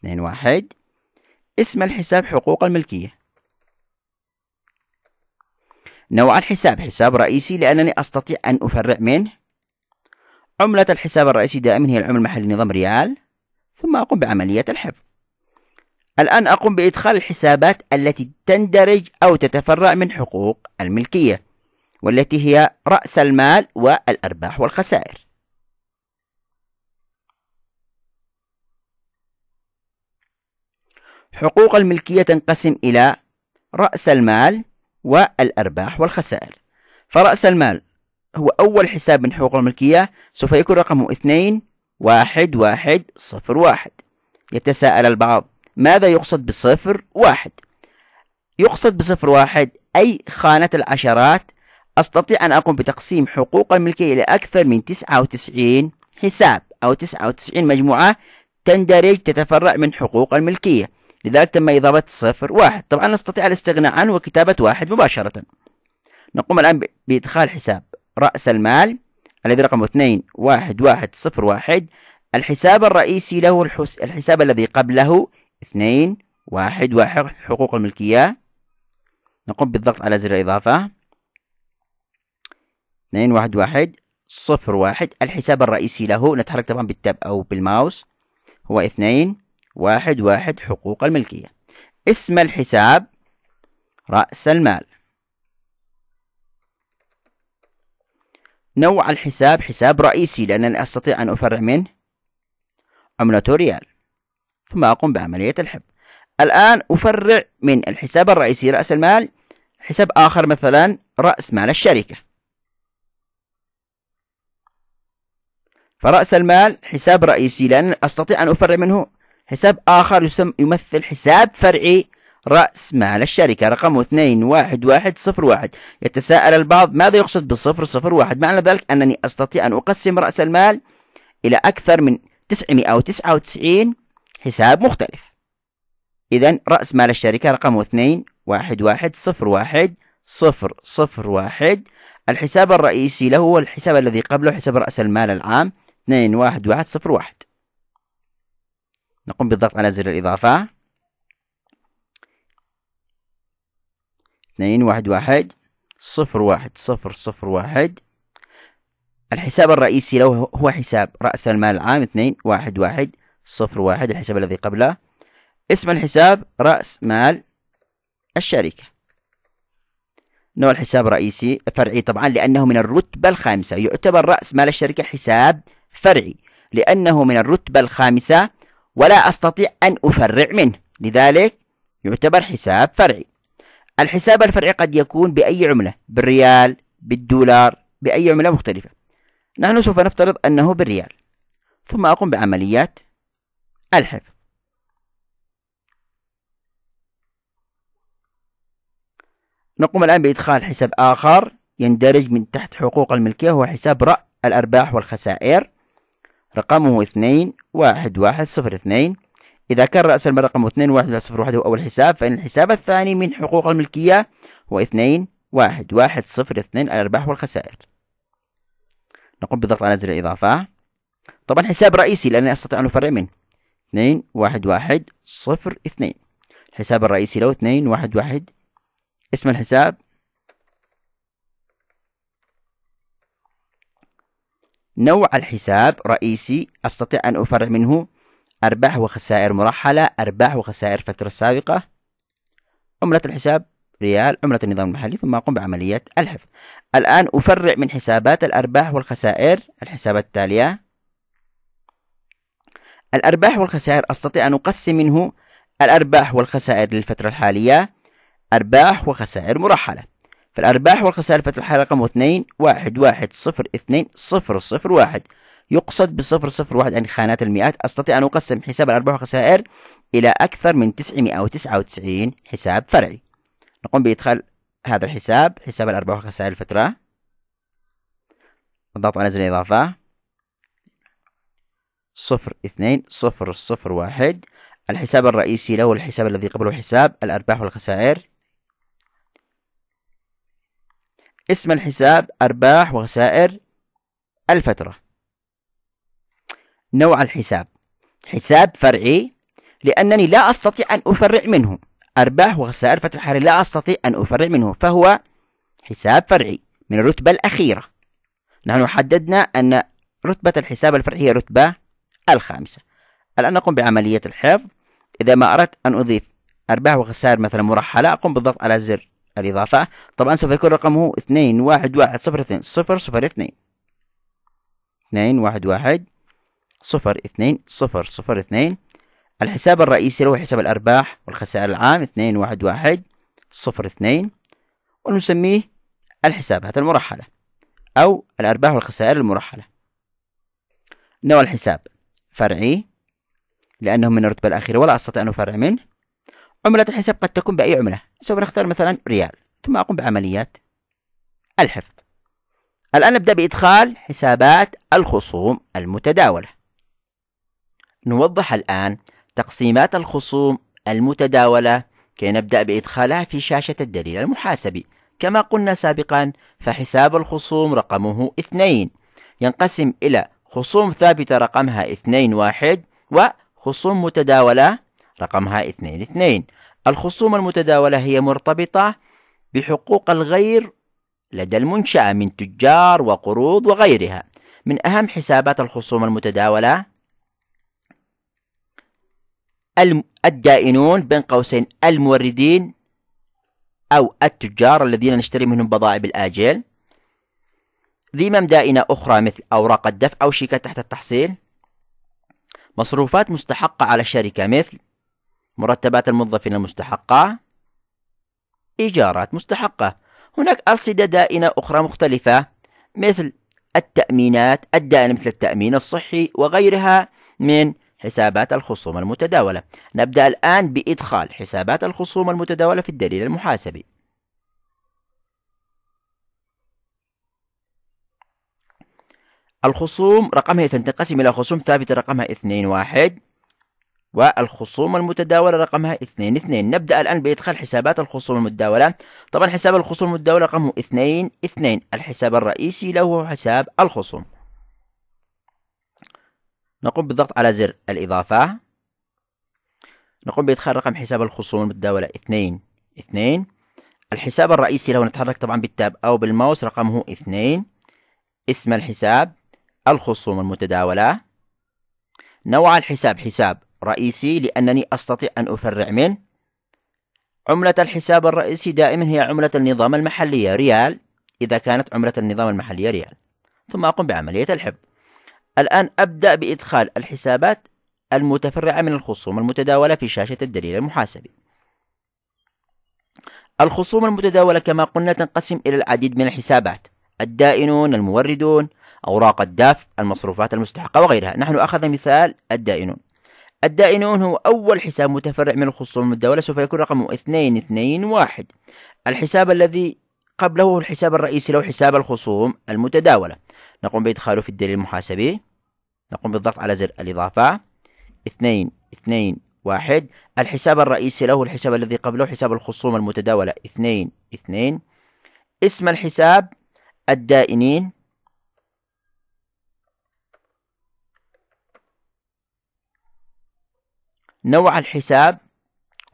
اثنين واحد اسم الحساب حقوق الملكية نوع الحساب حساب رئيسي لأنني أستطيع أن أفرع منه عملة الحساب الرئيسي دائما هي العملة المحلي نظام ريال ثم أقوم بعملية الحفظ الآن أقوم بإدخال الحسابات التي تندرج أو تتفرع من حقوق الملكية والتي هي رأس المال والأرباح والخسائر حقوق الملكية تنقسم إلى رأس المال والأرباح والخسائر فرأس المال هو أول حساب من حقوق الملكية سوف يكون رقمه اثنين واحد واحد صفر واحد يتساءل البعض ماذا يقصد بصفر واحد يقصد بصفر واحد أي خانة العشرات أستطيع أن أقوم بتقسيم حقوق الملكية إلى أكثر من 99 حساب أو 99 مجموعة تندرج تتفرع من حقوق الملكية لذلك تم إضافة صفر واحد طبعا نستطيع الاستغناء عنه وكتابة واحد مباشرة نقوم الآن بإدخال حساب رأس المال الذي رقمه واحد الحساب الرئيسي له الحس... الحساب الذي قبله 2 واحد واحد حقوق الملكية نقوم بالضغط على زر الإضافة اثنين واحد واحد صفر واحد الحساب الرئيسي له نتحرك طبعا بالتاب أو بالماوس هو اثنين واحد واحد حقوق الملكية اسم الحساب رأس المال نوع الحساب حساب رئيسي لأنني أستطيع أن أفرع منه عملة ريال ثم أقوم بعملية الحب الآن أفرع من الحساب الرئيسي رأس المال حساب آخر مثلا رأس مال الشركة فرأس المال حساب رئيسي لأن أستطيع أن أفرع منه حساب آخر يسم يمثل حساب فرعي رأس مال الشركة رقمه 21101 يتساءل البعض ماذا يقصد بالصفر صفر واحد معنى ذلك أنني أستطيع أن أقسم رأس المال إلى أكثر من 999 حساب مختلف إذا رأس مال الشركة رقمه 21101 صفر صفر واحد الحساب الرئيسي له هو الحساب الذي قبله حساب رأس المال العام اثنين واحد واحد صفر واحد نقوم بالضغط على زر الإضافة اثنين واحد واحد صفر واحد صفر صفر واحد الحساب الرئيسي له هو حساب رأس المال العام اثنين واحد واحد صفر واحد الحساب الذي قبله اسم الحساب رأس مال الشركة نوع الحساب رئيسي فرعي طبعا لأنه من الرتبة الخامسة يعتبر رأس مال الشركة حساب فرعي لأنه من الرتبة الخامسة ولا أستطيع أن أفرع منه لذلك يعتبر حساب فرعي الحساب الفرعي قد يكون بأي عملة بالريال بالدولار بأي عملة مختلفة نحن سوف نفترض أنه بالريال ثم أقوم بعمليات الحفظ نقوم الآن بإدخال حساب آخر يندرج من تحت حقوق الملكية هو حساب رأ الأرباح والخسائر رقمه اثنين واحد واحد صفر اثنين إذا كان رأس المال رقمه اثنين واحد واحد صفر واحد هو أول حساب فإن الحساب الثاني من حقوق الملكية هو اثنين واحد واحد صفر اثنين الأرباح والخسائر نقوم بالضغط على زر الإضافة طبعا حساب رئيسي لأني أستطيع أن أفرع منه اثنين واحد واحد صفر اثنين الحساب الرئيسي له اثنين واحد واحد اسم الحساب نوع الحساب رئيسي أستطيع أن أفرع منه أرباح وخسائر مرحلة أرباح وخسائر فترة سابقة عملة الحساب ريال عملة النظام المحلي ثم أقوم بعملية الحفظ الآن أفرع من حسابات الأرباح والخسائر الحسابات التالية الأرباح والخسائر أستطيع أن أقسم منه الأرباح والخسائر للفترة الحالية أرباح وخسائر مرحلة فالأرباح والخسائر فتح رقم اثنين واحد واحد صفر اثنين صفر صفر واحد يقصد بصفر صفر واحد أن يعني خانات المئات أستطيع أن أقسم حساب الأرباح والخسائر إلى أكثر من تسعمائة وتسعة وتسعين حساب فرعي نقوم بإدخال هذا الحساب حساب الأرباح والخسائر الفترة نضغط على زر الإضافة صفر اثنين صفر صفر واحد الحساب الرئيسي له الحساب الذي قبله حساب الأرباح والخسائر اسم الحساب أرباح وخسائر الفترة نوع الحساب حساب فرعي لأنني لا أستطيع أن أفرع منه أرباح وخسائر فترة الحالية لا أستطيع أن أفرع منه فهو حساب فرعي من الرتبة الأخيرة نحن حددنا أن رتبة الحساب الفرعي هي الرتبة الخامسة الآن نقوم بعملية الحفظ إذا ما أردت أن أضيف أرباح وخسائر مثلا مرحلة أقوم بالضغط على زر الإضافة طبعا سوف يكون رقمه اثنين واحد واحد صفر اثنين صفر صفر اثنين اثنين واحد واحد صفر اثنين صفر صفر اثنين الحساب الرئيسي هو حساب الأرباح والخسائر العام اثنين واحد واحد صفر اثنين ونسميه الحسابات المرحلة أو الأرباح والخسائر المرحلة نوع الحساب فرعي لأنه من الرتبة الأخيرة ولا أستطيع أن أفرع منه عملة الحساب قد تكون بأي عملة سوف نختار مثلا ريال ثم أقوم بعمليات الحفظ الآن نبدأ بإدخال حسابات الخصوم المتداولة نوضح الآن تقسيمات الخصوم المتداولة كي نبدأ بإدخالها في شاشة الدليل المحاسبي كما قلنا سابقا فحساب الخصوم رقمه اثنين ينقسم إلى خصوم ثابتة رقمها اثنين واحد وخصوم متداولة رقمها اثنين اثنين الخصومة المتداولة هي مرتبطة بحقوق الغير لدى المنشأة من تجار وقروض وغيرها من أهم حسابات الخصومة المتداولة الدائنون بين قوسين الموردين أو التجار الذين نشتري منهم بضائع بالآجل ذمم دائنة أخرى مثل أوراق الدفع أو شيكات تحت التحصيل مصروفات مستحقة على الشركة مثل مرتبات الموظفين المستحقة إيجارات مستحقة هناك أرصدة دائنة أخرى مختلفة مثل التأمينات الدائنة مثل التأمين الصحي وغيرها من حسابات الخصوم المتداولة نبدأ الآن بإدخال حسابات الخصوم المتداولة في الدليل المحاسبي الخصوم رقمها تنقسم إلى خصوم ثابتة رقمها 2 1 والخصوم المتداولة رقمها 2 2 نبدأ الآن بإدخال حسابات الخصوم المتداولة طبعا حساب الخصوم المتداولة رقمه 2 2 الحساب الرئيسي له هو حساب الخصوم نقوم بالضغط على زر الإضافة نقوم بإدخال رقم حساب الخصوم المتداولة 2 2 الحساب الرئيسي له نتحرك طبعا بالتاب أو بالماوس رقمه 2 اسم الحساب الخصوم المتداولة نوع الحساب حساب رئيسي لأنني أستطيع أن أفرع من عملة الحساب الرئيسي دائما هي عملة النظام المحلية ريال إذا كانت عملة النظام المحلية ريال ثم أقوم بعملية الحفظ الآن أبدأ بإدخال الحسابات المتفرعة من الخصوم المتداولة في شاشة الدليل المحاسبي الخصوم المتداولة كما قلنا تنقسم إلى العديد من الحسابات الدائنون الموردون أوراق الدفع المصروفات المستحقة وغيرها نحن أخذنا مثال الدائنون الدائنون هو أول حساب متفرع من الخصوم الدولة سوف يكون رقمه 221 الحساب الذي قبله هو الحساب الرئيسي له حساب الخصوم المتداولة نقوم بإدخاله في الدليل المحاسبي نقوم بالضغط على زر الإضافة اثنين اثنين واحد الحساب الرئيسي له الحساب الذي قبله حساب الخصوم المتداولة اثنين اثنين اسم الحساب الدائنين نوع الحساب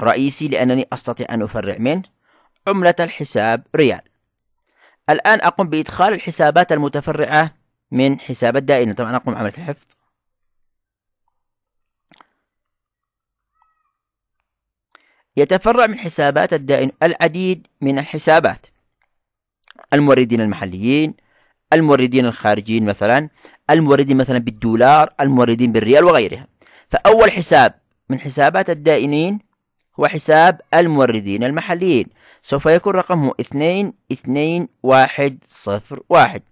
رئيسي لأنني أستطيع أن أفرع منه عملة الحساب ريال الآن أقوم بإدخال الحسابات المتفرعة من حساب الدائنة طبعا أقوم بعملية الحفظ يتفرع من حسابات الدائن العديد من الحسابات الموردين المحليين الموردين الخارجيين مثلا الموردين مثلا بالدولار الموردين بالريال وغيرها فأول حساب من حسابات الدائنين هو حساب الموردين المحليين سوف يكون رقمه اثنين اثنين واحد صفر واحد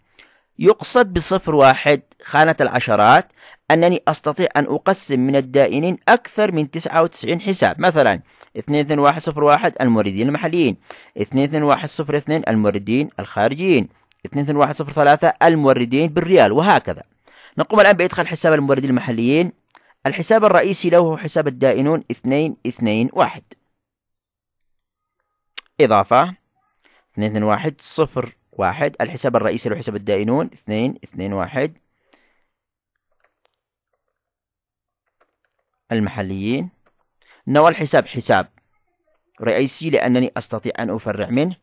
يقصد بصفر واحد خانة العشرات أنني أستطيع أن أقسم من الدائنين أكثر من 99 حساب مثلا 22101 الموردين المحليين 22102 الموردين الخارجيين 22103 الموردين بالريال وهكذا نقوم الآن بإدخال حساب الموردين المحليين الحساب الرئيسي له هو حساب الدائنون اثنين اثنين واحد إضافة اثنين اثنين واحد صفر واحد الحساب الرئيسي له حساب الدائنون اثنين اثنين واحد المحليين نوع الحساب حساب رئيسي لأنني أستطيع أن أفرع منه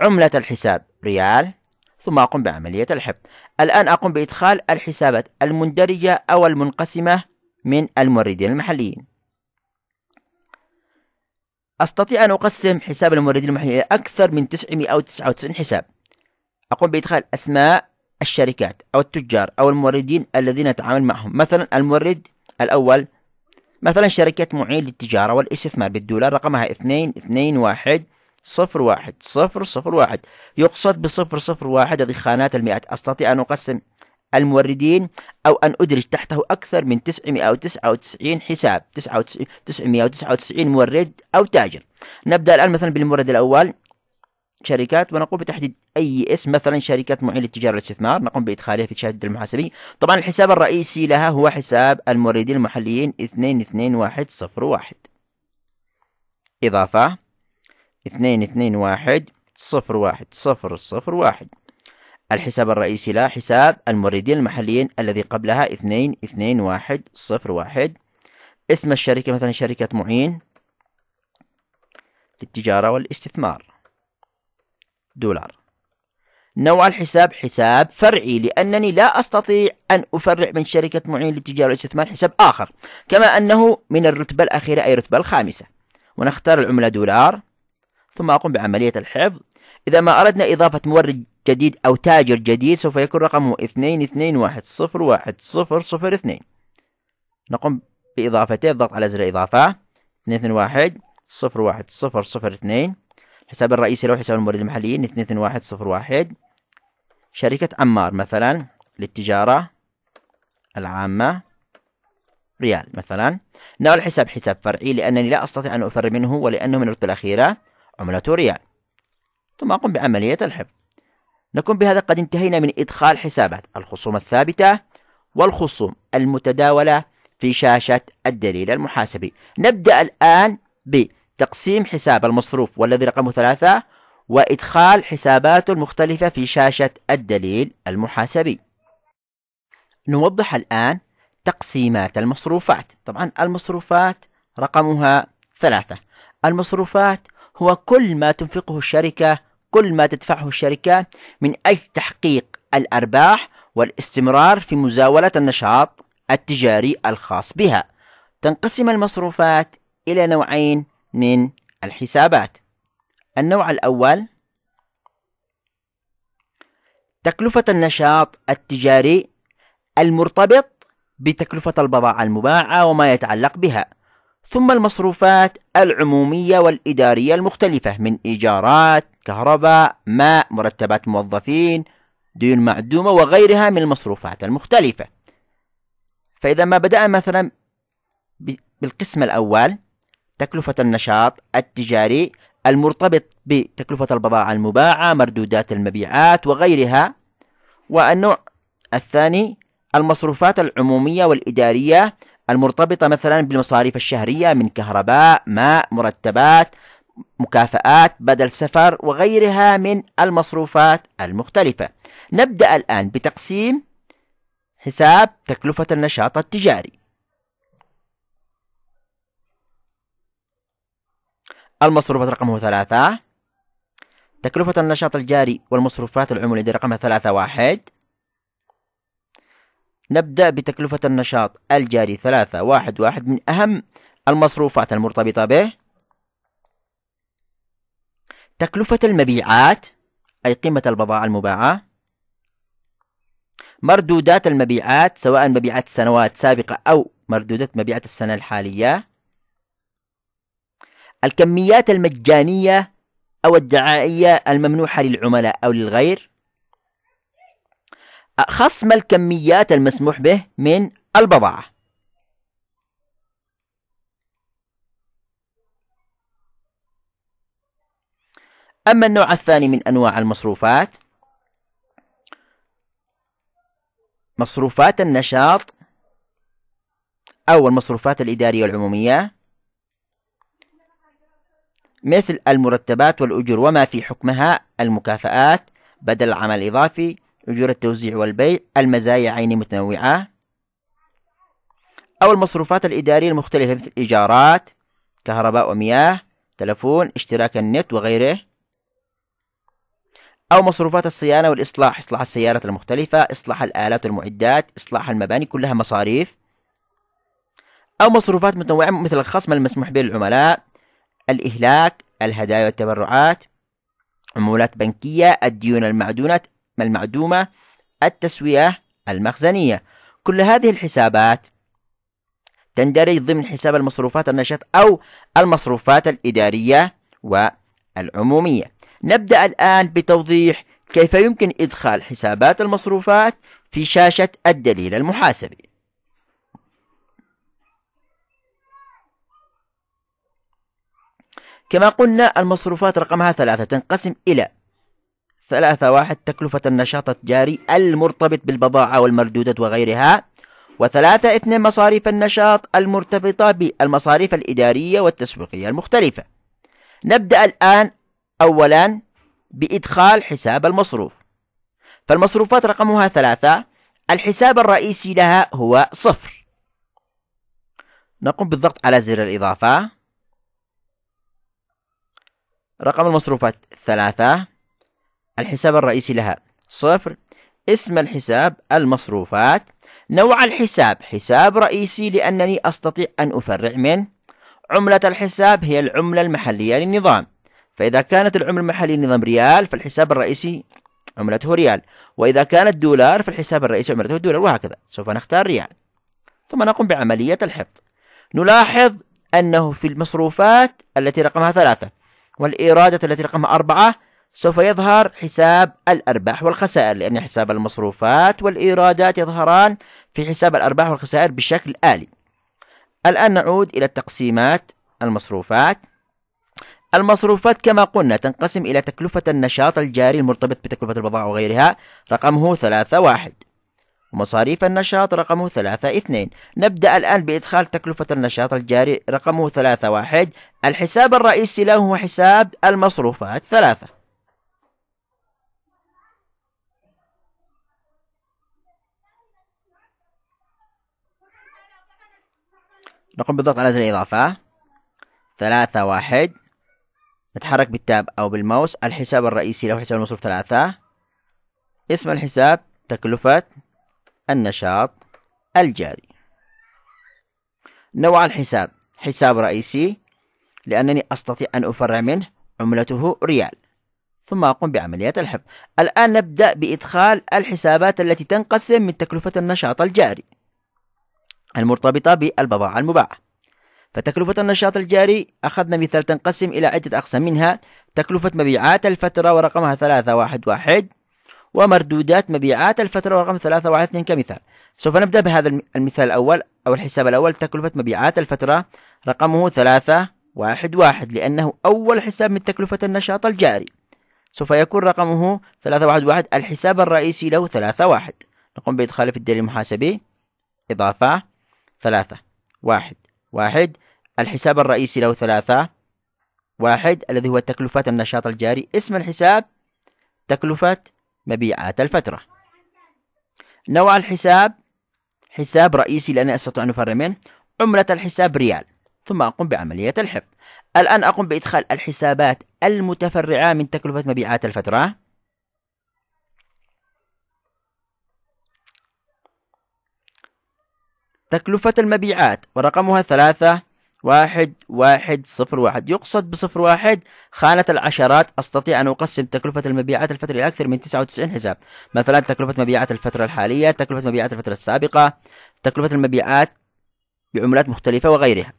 عملة الحساب ريال ثم أقوم بعملية الحفظ الآن أقوم بإدخال الحسابات المندرجة أو المنقسمة من الموردين المحليين أستطيع أن أقسم حساب الموردين المحليين إلى أكثر من 999 أو حساب أقوم بإدخال أسماء الشركات أو التجار أو الموردين الذين أتعامل معهم مثلا المورد الأول مثلا شركة معين للتجارة والاستثمار بالدولار رقمها 22101001 يقصد ب 001 هذه خانات المئات أستطيع أن أقسم الموردين أو أن أدرج تحته أكثر من 999 حساب 999 مورد أو تاجر نبدأ الآن مثلا بالمورد الأول شركات ونقوم بتحديد أي اسم مثلا شركة معين للتجارة والاستثمار نقوم بإدخاله في الشهادة المحاسبي طبعا الحساب الرئيسي لها هو حساب الموردين المحليين 22101 إضافة 22101001 الحساب الرئيسي لا حساب الموردين المحليين الذي قبلها اثنين اثنين واحد صفر واحد اسم الشركة مثلا شركة معين للتجارة والاستثمار دولار نوع الحساب حساب فرعي لأنني لا أستطيع أن أفرع من شركة معين للتجارة والاستثمار حساب آخر كما أنه من الرتبة الأخيرة أي الرتبة الخامسة ونختار العملة دولار ثم أقوم بعملية الحفظ إذا ما أردنا إضافة مورد جديد أو تاجر جديد سوف يكون رقمه اثنين اثنين واحد صفر واحد صفر صفر اثنين نقوم بإضافته الضغط على زر الإضافة اثنين اثنين واحد صفر واحد صفر صفر اثنين الحساب الرئيسي له حساب المورد المحليين اثنين اثنين واحد صفر واحد شركة عمار مثلا للتجارة العامة ريال مثلا نوع الحساب حساب فرعي لأنني لا أستطيع أن أفر منه ولأنه من الرتبة الأخيرة عملته ريال ثم أقوم بعملية الحفظ نكون بهذا قد انتهينا من إدخال حسابات الخصوم الثابتة والخصوم المتداولة في شاشة الدليل المحاسبي نبدأ الآن بتقسيم حساب المصروف والذي رقمه ثلاثة وإدخال حساباته المختلفة في شاشة الدليل المحاسبي نوضح الآن تقسيمات المصروفات طبعا المصروفات رقمها ثلاثة المصروفات هو كل ما تنفقه الشركة كل ما تدفعه الشركة من أجل تحقيق الأرباح والاستمرار في مزاولة النشاط التجاري الخاص بها. تنقسم المصروفات إلى نوعين من الحسابات. النوع الأول تكلفة النشاط التجاري المرتبط بتكلفة البضاعة المباعة وما يتعلق بها، ثم المصروفات العمومية والإدارية المختلفة من إيجارات، كهرباء ماء مرتبات موظفين ديون معدومة وغيرها من المصروفات المختلفة فإذا ما بدأ مثلا بالقسم الأول تكلفة النشاط التجاري المرتبط بتكلفة البضاعة المباعة مردودات المبيعات وغيرها والنوع الثاني المصروفات العمومية والإدارية المرتبطة مثلا بالمصاريف الشهرية من كهرباء ماء مرتبات مكافآت بدل سفر وغيرها من المصروفات المختلفة نبدأ الآن بتقسيم حساب تكلفة النشاط التجاري المصروفات رقمه ثلاثة تكلفة النشاط الجاري والمصروفات العمولية رقمها ثلاثة واحد نبدأ بتكلفة النشاط الجاري ثلاثة واحد واحد من أهم المصروفات المرتبطة به تكلفة المبيعات أي قيمة البضاعة المباعة مردودات المبيعات سواء مبيعات سنوات سابقة أو مردودات مبيعات السنة الحالية الكميات المجانية أو الدعائية الممنوحة للعملاء أو للغير خصم الكميات المسموح به من البضاعة أما النوع الثاني من أنواع المصروفات مصروفات النشاط أو المصروفات الإدارية العمومية مثل المرتبات والأجور وما في حكمها المكافآت بدل العمل الإضافي أجور التوزيع والبيع المزايا عين متنوعة أو المصروفات الإدارية المختلفة مثل إيجارات كهرباء ومياه تلفون اشتراك النت وغيره أو مصروفات الصيانة والإصلاح إصلاح السيارات المختلفة إصلاح الآلات والمعدات إصلاح المباني كلها مصاريف أو مصروفات متنوعة مثل الخصم المسموح به للعملاء الإهلاك الهدايا والتبرعات عمولات بنكية الديون المعدونات المعدومة التسوية المخزنية كل هذه الحسابات تندرج ضمن حساب المصروفات النشاط أو المصروفات الإدارية والعمومية نبدأ الآن بتوضيح كيف يمكن إدخال حسابات المصروفات في شاشة الدليل المحاسبي كما قلنا المصروفات رقمها ثلاثة تنقسم إلى ثلاثة واحد تكلفة النشاط التجاري المرتبط بالبضاعة والمردودات وغيرها وثلاثة اثنين مصاريف النشاط المرتبطة بالمصاريف الإدارية والتسويقية المختلفة نبدأ الآن أولا بإدخال حساب المصروف فالمصروفات رقمها ثلاثة الحساب الرئيسي لها هو صفر نقوم بالضغط على زر الإضافة رقم المصروفات ثلاثة الحساب الرئيسي لها صفر اسم الحساب المصروفات نوع الحساب حساب رئيسي لأنني أستطيع أن أفرع من عملة الحساب هي العملة المحلية للنظام فإذا كانت العملة المحلية نظام ريال فالحساب الرئيسي عملته ريال وإذا كانت دولار فالحساب الرئيسي عملته دولار وهكذا سوف نختار ريال ثم نقوم بعملية الحفظ نلاحظ أنه في المصروفات التي رقمها ثلاثة والإيرادات التي رقمها أربعة سوف يظهر حساب الأرباح والخسائر لأن حساب المصروفات والإيرادات يظهران في حساب الأرباح والخسائر بشكل آلي الآن نعود إلى التقسيمات المصروفات المصروفات كما قلنا تنقسم إلى تكلفة النشاط الجاري المرتبط بتكلفة البضاعة وغيرها رقمه ثلاثة واحد مصاريف النشاط رقمه ثلاثة اثنين نبدأ الآن بإدخال تكلفة النشاط الجاري رقمه ثلاثة واحد الحساب الرئيسي له هو حساب المصروفات ثلاثة نقوم بالضغط على زر الإضافة ثلاثة واحد نتحرك بالتاب أو بالماوس الحساب الرئيسي له حساب المصروف ثلاثة اسم الحساب تكلفة النشاط الجاري نوع الحساب حساب رئيسي لأنني أستطيع أن أفرع منه عملته ريال ثم أقوم بعملية الحفظ الآن نبدأ بإدخال الحسابات التي تنقسم من تكلفة النشاط الجاري المرتبطة بالبضاعة المباعة فتكلفة النشاط الجاري أخذنا مثال تنقسم إلى عدة أقسام منها تكلفة مبيعات الفترة ورقمها 311 ومردودات مبيعات الفترة ورقم 312 كمثال سوف نبدأ بهذا المثال الأول أو الحساب الأول تكلفة مبيعات الفترة رقمه 311 لأنه أول حساب من تكلفة النشاط الجاري سوف يكون رقمه 311 الحساب الرئيسي له 31 نقوم بإدخاله في الدليل المحاسبي إضافة ثلاثة واحد واحد الحساب الرئيسي له ثلاثة واحد الذي هو تكلفة النشاط الجاري اسم الحساب تكلفة مبيعات الفترة نوع الحساب حساب رئيسي لأني أستطيع أن أفرغ منه عملة الحساب ريال ثم أقوم بعملية الحفظ الآن أقوم بإدخال الحسابات المتفرعة من تكلفة مبيعات الفترة تكلفة المبيعات ورقمها ثلاثة واحد واحد صفر واحد يقصد بصفر واحد خانة العشرات أستطيع أن أقسم تكلفة المبيعات الفترة إلى أكثر من وتسعين حساب مثلا تكلفة مبيعات الفترة الحالية تكلفة مبيعات الفترة السابقة تكلفة المبيعات بعملات مختلفة وغيرها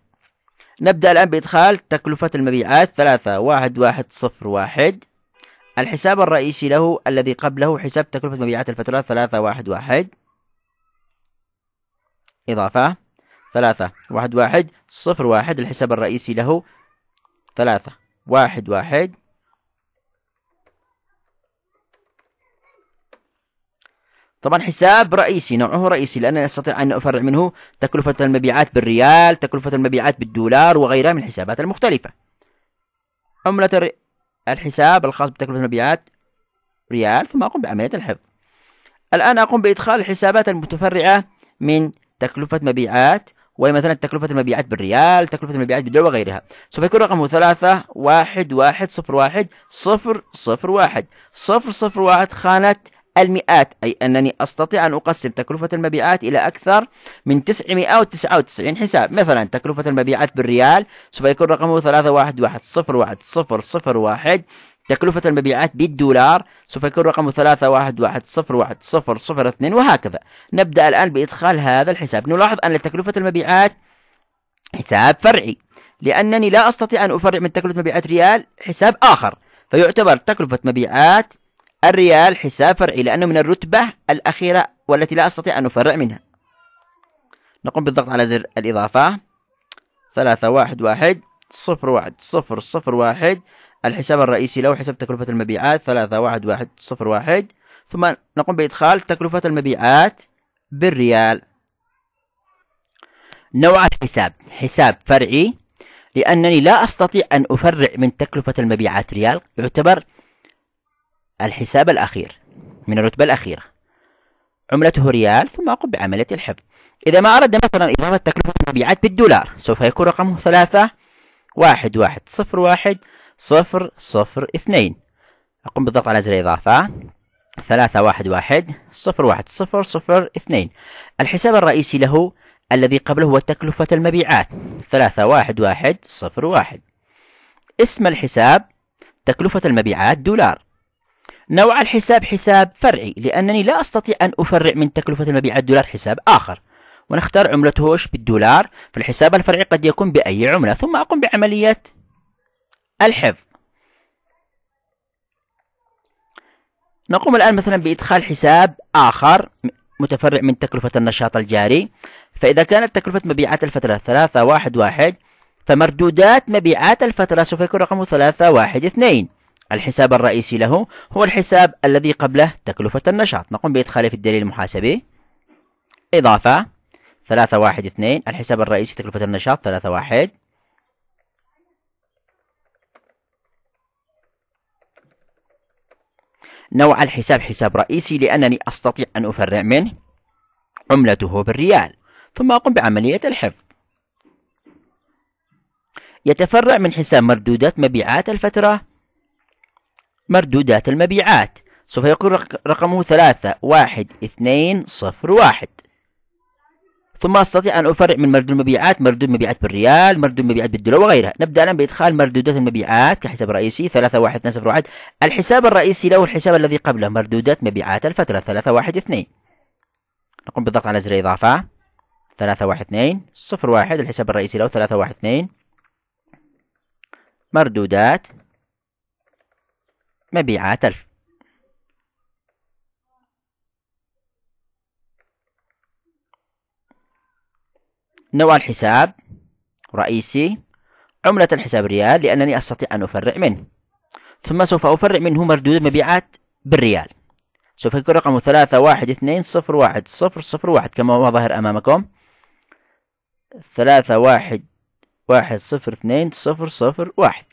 نبدأ الآن بإدخال تكلفة المبيعات ثلاثة واحد واحد صفر واحد الحساب الرئيسي له الذي قبله حساب تكلفة مبيعات الفترة ثلاثة واحد واحد إضافة ثلاثة واحد واحد صفر واحد الحساب الرئيسي له ثلاثة واحد واحد طبعا حساب رئيسي نوعه رئيسي لأنني أستطيع أن أفرع منه تكلفة المبيعات بالريال تكلفة المبيعات بالدولار وغيرها من الحسابات المختلفة عملة الحساب الخاص بتكلفة المبيعات ريال ثم أقوم بعملية الحفظ الآن أقوم بإدخال الحسابات المتفرعة من تكلفة مبيعات ومثلا تكلفة المبيعات بالريال تكلفة المبيعات بالدولار وغيرها سوف يكون رقمه ثلاثة واحد واحد صفر واحد صفر صفر واحد صفر صفر واحد خانة المئات أي أنني أستطيع أن أقسم تكلفة المبيعات إلى أكثر من 999 حساب مثلا تكلفة المبيعات بالريال سوف يكون رقمه ثلاثة واحد واحد واحد صفر صفر صفر واحد تكلفة المبيعات بالدولار سوف يكون رقمه ثلاثة واحد واحد صفر واحد صفر صفر اثنين وهكذا نبدأ الآن بإدخال هذا الحساب نلاحظ أن تكلفة المبيعات حساب فرعي لأنني لا أستطيع أن أفرع من تكلفة مبيعات ريال حساب آخر فيعتبر تكلفة مبيعات الريال حساب فرعي لأنه من الرتبة الأخيرة والتي لا أستطيع أن أفرع منها نقوم بالضغط على زر الإضافة ثلاثة واحد واحد صفر واحد صفر صفر واحد الحساب الرئيسي له حساب تكلفة المبيعات ثلاثة واحد واحد صفر واحد ثم نقوم بإدخال تكلفة المبيعات بالريال نوع الحساب حساب فرعي لأنني لا أستطيع أن أفرع من تكلفة المبيعات ريال يعتبر الحساب الأخير من الرتبة الأخيرة عملته ريال ثم أقوم بعملية الحفظ إذا ما أردنا مثلا إضافة تكلفة المبيعات بالدولار سوف يكون رقمه ثلاثة واحد واحد صفر واحد صفر صفر اثنين أقوم بالضغط على زر الإضافة ثلاثة واحد واحد صفر واحد صفر صفر اثنين الحساب الرئيسي له الذي قبله هو تكلفة المبيعات ثلاثة واحد واحد صفر واحد اسم الحساب تكلفة المبيعات دولار نوع الحساب حساب فرعي لأنني لا أستطيع أن أفرع من تكلفة المبيعات دولار حساب آخر ونختار عملته بالدولار فالحساب الفرعي قد يكون بأي عملة ثم أقوم بعملية الحفظ نقوم الآن مثلا بإدخال حساب آخر متفرع من تكلفة النشاط الجاري فإذا كانت تكلفة مبيعات الفترة ثلاثة واحد واحد فمردودات مبيعات الفترة سوف يكون رقمه ثلاثة واحد اثنين الحساب الرئيسي له هو الحساب الذي قبله تكلفة النشاط نقوم بإدخاله في الدليل المحاسبي إضافة ثلاثة واحد اثنين الحساب الرئيسي تكلفة النشاط ثلاثة واحد نوع الحساب حساب رئيسي لأنني أستطيع أن أفرع منه عملته بالريال ثم أقوم بعملية الحفظ يتفرع من حساب مردودات مبيعات الفترة مردودات المبيعات سوف يكون رقمه ثلاثة واحد اثنين صفر واحد ثم أستطيع أن أفرع من مردود المبيعات مردود مبيعات بالريال مردود مبيعات بالدولار وغيرها نبدأ الآن بإدخال مردودات المبيعات كحساب رئيسي 31201 الحساب الرئيسي له الحساب الذي قبله مردودات مبيعات الفترة 312 نقوم بالضغط على زر إضافة 312 01 الحساب الرئيسي له 312 مردودات مبيعات الف نوع الحساب رئيسي عملة الحساب ريال لأنني أستطيع أن أفرع منه ثم سوف أفرع منه مردود مبيعات بالريال سوف يكون رقم ثلاثة واحد اثنين صفر واحد صفر صفر واحد كما هو ظاهر أمامكم ثلاثة واحد واحد صفر اثنين صفر صفر واحد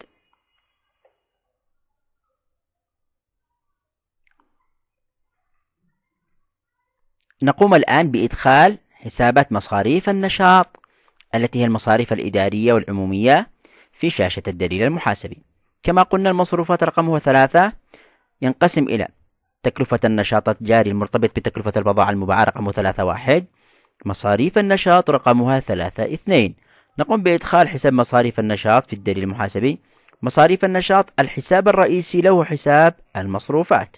نقوم الآن بإدخال حسابات مصاريف النشاط التي هي المصاريف الإدارية والعمومية في شاشة الدليل المحاسبي كما قلنا المصروفات رقمه ثلاثة ينقسم إلى تكلفة النشاط الجاري المرتبط بتكلفة البضاعة المباعة رقمه ثلاثة واحد مصاريف النشاط رقمها ثلاثة اثنين نقوم بإدخال حساب مصاريف النشاط في الدليل المحاسبي مصاريف النشاط الحساب الرئيسي له حساب المصروفات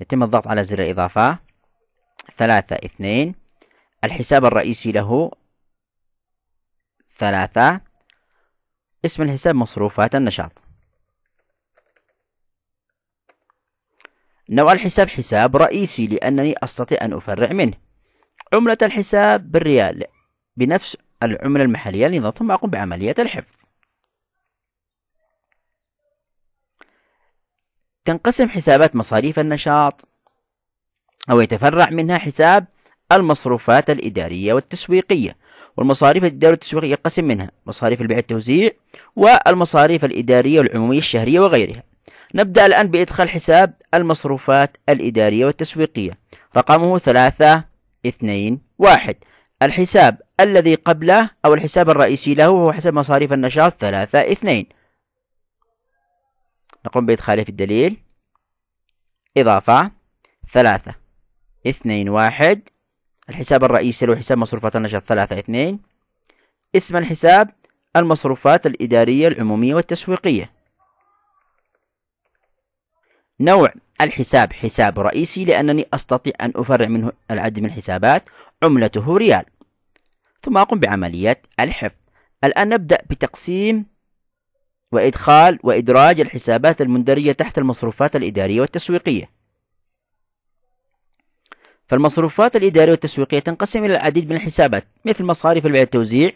يتم الضغط على زر الإضافة ثلاثة اثنين الحساب الرئيسي له ثلاثة اسم الحساب مصروفات النشاط نوع الحساب حساب رئيسي لأنني أستطيع أن أفرع منه عملة الحساب بالريال بنفس العملة المحلية لنظام ثم أقوم بعملية الحفظ تنقسم حسابات مصاريف النشاط أو يتفرع منها حساب المصروفات الإدارية والتسويقية والمصاريف الإدارية والتسويقية قسم منها مصاريف البيع التوزيع والمصاريف الإدارية والعمومية الشهرية وغيرها نبدأ الآن بإدخال حساب المصروفات الإدارية والتسويقية رقمه ثلاثة اثنين واحد الحساب الذي قبله أو الحساب الرئيسي له هو حساب مصاريف النشاط ثلاثة اثنين نقوم بإدخاله في الدليل إضافة ثلاثة اثنين واحد الحساب الرئيسي له حساب مصروفات النشاط ثلاثة اثنين اسم الحساب المصروفات الإدارية العمومية والتسويقية نوع الحساب حساب رئيسي لأنني أستطيع أن أفرع منه العدد من الحسابات عملته ريال ثم أقوم بعملية الحفظ الآن نبدأ بتقسيم وإدخال وإدراج الحسابات المندرية تحت المصروفات الإدارية والتسويقية فالمصروفات الإدارية والتسويقية تنقسم إلى العديد من الحسابات مثل مصاريف البيع التوزيع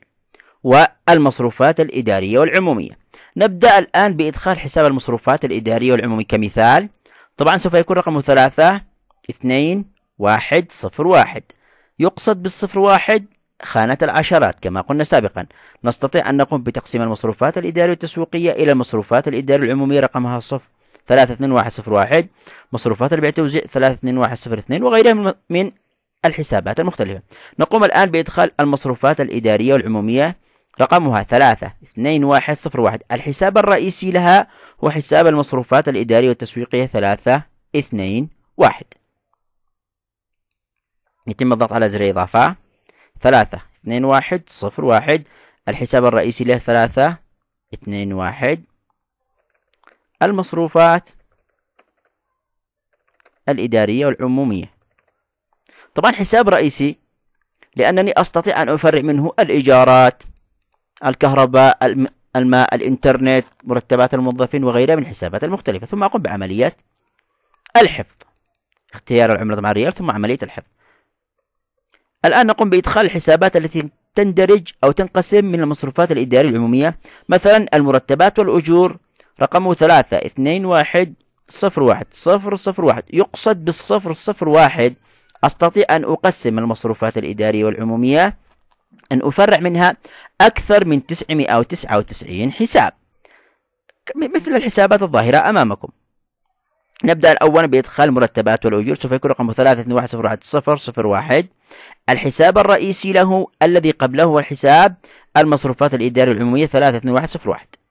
والمصروفات الإدارية والعمومية نبدأ الآن بإدخال حساب المصروفات الإدارية والعمومية كمثال طبعا سوف يكون رقمه ثلاثة اثنين واحد صفر واحد يقصد بالصفر واحد خانة العشرات كما قلنا سابقا نستطيع أن نقوم بتقسيم المصروفات الإدارية والتسويقية إلى المصروفات الإدارية العمومية رقمها صفر صفر واحد مصروفات البيع توزيع اثنين وغيرها من الحسابات المختلفة نقوم الآن بإدخال المصروفات الإدارية والعمومية رقمها صفر واحد الحساب الرئيسي لها هو حساب المصروفات الإدارية والتسويقية 321 يتم الضغط على زر إضافة واحد الحساب الرئيسي له ثلاثة اثنين واحد المصروفات الإدارية والعمومية طبعا حساب رئيسي لأنني أستطيع أن أفرق منه الإيجارات الكهرباء الماء الإنترنت مرتبات الموظفين وغيرها من الحسابات المختلفة ثم أقوم بعمليات الحفظ اختيار العملة مع الريال ثم عملية الحفظ الآن نقوم بإدخال الحسابات التي تندرج أو تنقسم من المصروفات الإدارية العمومية مثلا المرتبات والأجور رقمه ثلاثة اثنين واحد صفر واحد صفر صفر واحد يقصد بالصفر صفر واحد أستطيع أن أقسم المصروفات الإدارية والعمومية أن أفرع منها أكثر من 999 حساب مثل الحسابات الظاهرة أمامكم نبدأ الأول بإدخال مرتبات والأجور سوف يكون رقمه 3210101 الحساب الرئيسي له الذي قبله هو الحساب المصروفات الإدارية العمومية 32101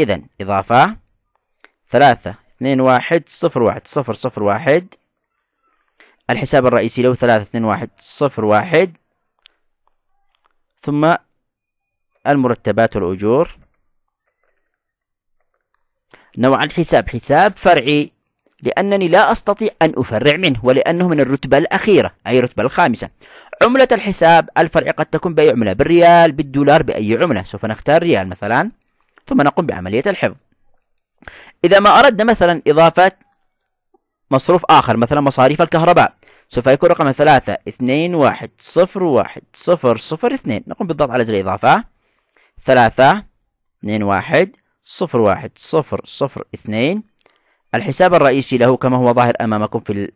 إذا إضافة ثلاثة اثنين واحد صفر واحد صفر صفر واحد الحساب الرئيسي له ثلاثة اثنين واحد صفر واحد ثم المرتبات والأجور نوع الحساب حساب فرعي لأنني لا أستطيع أن أفرع منه ولأنه من الرتبة الأخيرة أي الرتبة الخامسة عملة الحساب الفرعي قد تكون بأي عملة بالريال بالدولار بأي عملة سوف نختار ريال مثلا ثم نقوم بعملية الحفظ إذا ما أردنا مثلا إضافة مصروف آخر مثلا مصاريف الكهرباء سوف يكون رقم ثلاثة اثنين واحد صفر واحد صفر صفر اثنين نقوم بالضغط على زر الإضافة ثلاثة اثنين واحد صفر واحد صفر صفر اثنين الحساب الرئيسي له كما هو ظاهر أمامكم في ال...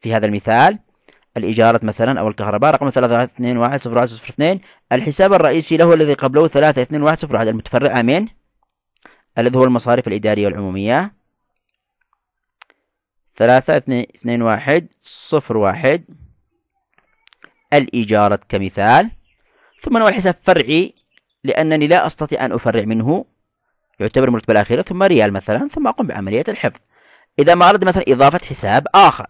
في هذا المثال الإيجارات مثلا أو الكهرباء رقم 321002 الحساب الرئيسي له الذي قبله 321001 المتفرع من الذي هو المصاريف الإدارية العمومية ثلاثة اثنين واحد صفر واحد الإيجارات كمثال ثم نوع الحساب فرعي لأنني لا أستطيع أن أفرع منه يعتبر المرتبة الأخيرة ثم ريال مثلا ثم أقوم بعملية الحفظ إذا ما أردت مثلا إضافة حساب آخر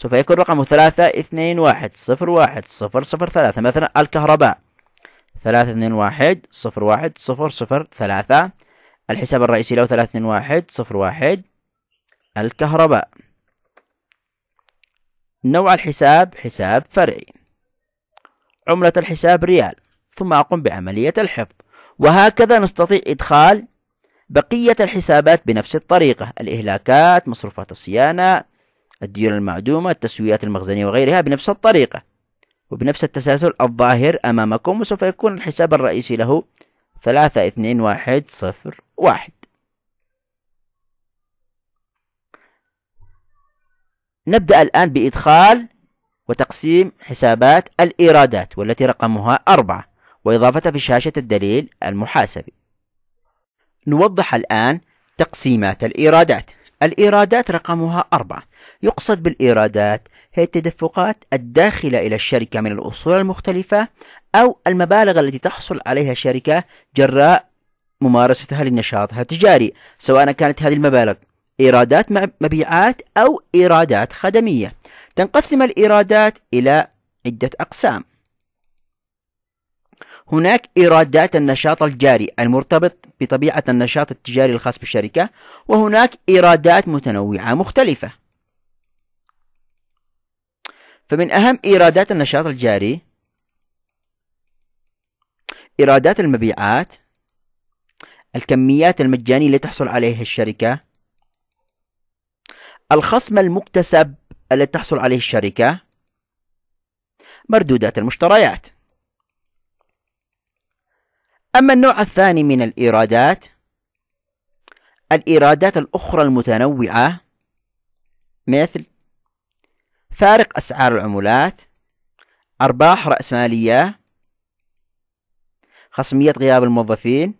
سوف يكون رقمه ثلاثة اثنين واحد صفر واحد صفر صفر ثلاثة مثلا الكهرباء ثلاثة اثنين واحد صفر واحد صفر صفر ثلاثة الحساب الرئيسي له ثلاثة اثنين واحد صفر واحد الكهرباء نوع الحساب حساب فرعي عملة الحساب ريال ثم أقوم بعملية الحفظ وهكذا نستطيع إدخال بقية الحسابات بنفس الطريقة الإهلاكات مصروفات الصيانة الديون المعدومة التسويات المخزنية وغيرها بنفس الطريقة وبنفس التسلسل الظاهر أمامكم وسوف يكون الحساب الرئيسي له ثلاثة اثنين واحد صفر واحد نبدأ الآن بإدخال وتقسيم حسابات الإيرادات والتي رقمها أربعة وإضافتها في شاشة الدليل المحاسبي نوضح الآن تقسيمات الإيرادات الإيرادات رقمها أربعة يقصد بالإيرادات هي التدفقات الداخلة إلى الشركة من الأصول المختلفة أو المبالغ التي تحصل عليها الشركة جراء ممارستها لنشاطها التجاري سواء كانت هذه المبالغ إيرادات مبيعات أو إيرادات خدمية تنقسم الإيرادات إلى عدة أقسام هناك إيرادات النشاط الجاري المرتبط بطبيعة النشاط التجاري الخاص بالشركة وهناك إيرادات متنوعة مختلفة فمن أهم إيرادات النشاط الجاري إيرادات المبيعات الكميات المجانية التي تحصل عليها الشركة الخصم المكتسب الذي تحصل عليه الشركة مردودات المشتريات أما النوع الثاني من الإيرادات الإيرادات الأخرى المتنوعة مثل فارق أسعار العملات أرباح رأسمالية خصمية غياب الموظفين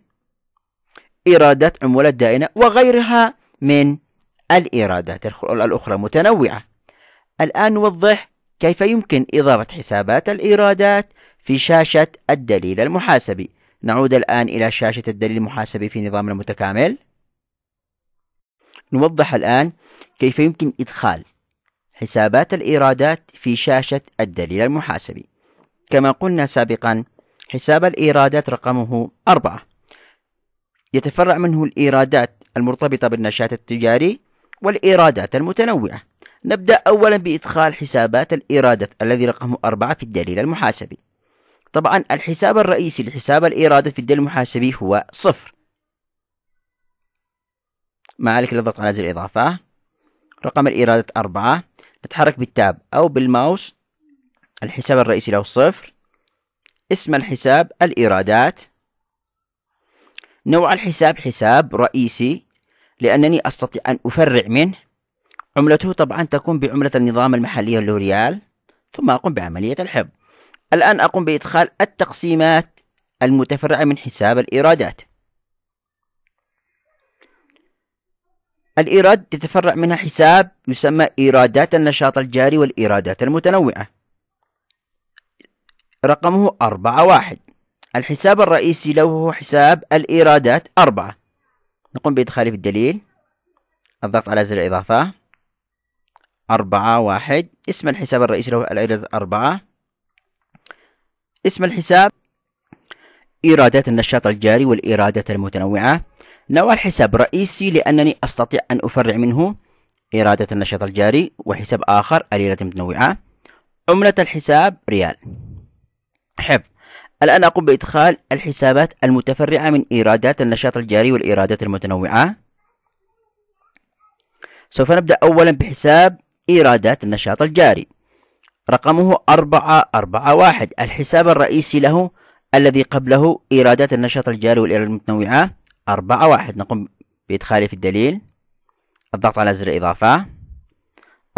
إيرادات عمولة دائنة وغيرها من الإيرادات الأخرى متنوعة الآن نوضح كيف يمكن إضافة حسابات الإيرادات في شاشة الدليل المحاسبي نعود الآن إلى شاشة الدليل المحاسبي في نظامنا المتكامل نوضح الآن كيف يمكن إدخال حسابات الإيرادات في شاشة الدليل المحاسبي كما قلنا سابقا حساب الإيرادات رقمه أربعة يتفرع منه الإيرادات المرتبطة بالنشاط التجاري والإيرادات المتنوعة نبدأ أولا بإدخال حسابات الإيرادات الذي رقمه أربعة في الدليل المحاسبي طبعا الحساب الرئيسي لحساب الإيرادات في الدليل المحاسبي هو صفر ما عليك الضغط على زر الإضافة رقم الإيرادات أربعة نتحرك بالتاب أو بالماوس الحساب الرئيسي له صفر اسم الحساب الإيرادات نوع الحساب حساب رئيسي لأنني أستطيع أن أفرع منه عملته طبعا تكون بعملة النظام المحلية اللوريال ريال ثم أقوم بعملية الحفظ الآن أقوم بإدخال التقسيمات المتفرعة من حساب الإيرادات الإيراد تتفرع منها حساب يسمى إيرادات النشاط الجاري والإيرادات المتنوعة رقمه أربعة واحد الحساب الرئيسي له هو حساب الإيرادات أربعة نقوم بإدخاله في الدليل الضغط على زر الإضافة أربعة واحد اسم الحساب الرئيسي له الإيرادات أربعة اسم الحساب إيرادات النشاط الجاري والإيرادات المتنوعة نوع الحساب رئيسي لأنني أستطيع أن أفرع منه إيرادات النشاط الجاري وحساب آخر الإيرادات المتنوعة عملة الحساب ريال حفظ الآن أقوم بإدخال الحسابات المتفرعة من إيرادات النشاط الجاري والإيرادات المتنوعة سوف نبدأ أولا بحساب إيرادات النشاط الجاري رقمه 441 الحساب الرئيسي له الذي قبله إيرادات النشاط الجاري والإيرادات المتنوعة 41 نقوم بإدخاله في الدليل الضغط على زر الإضافة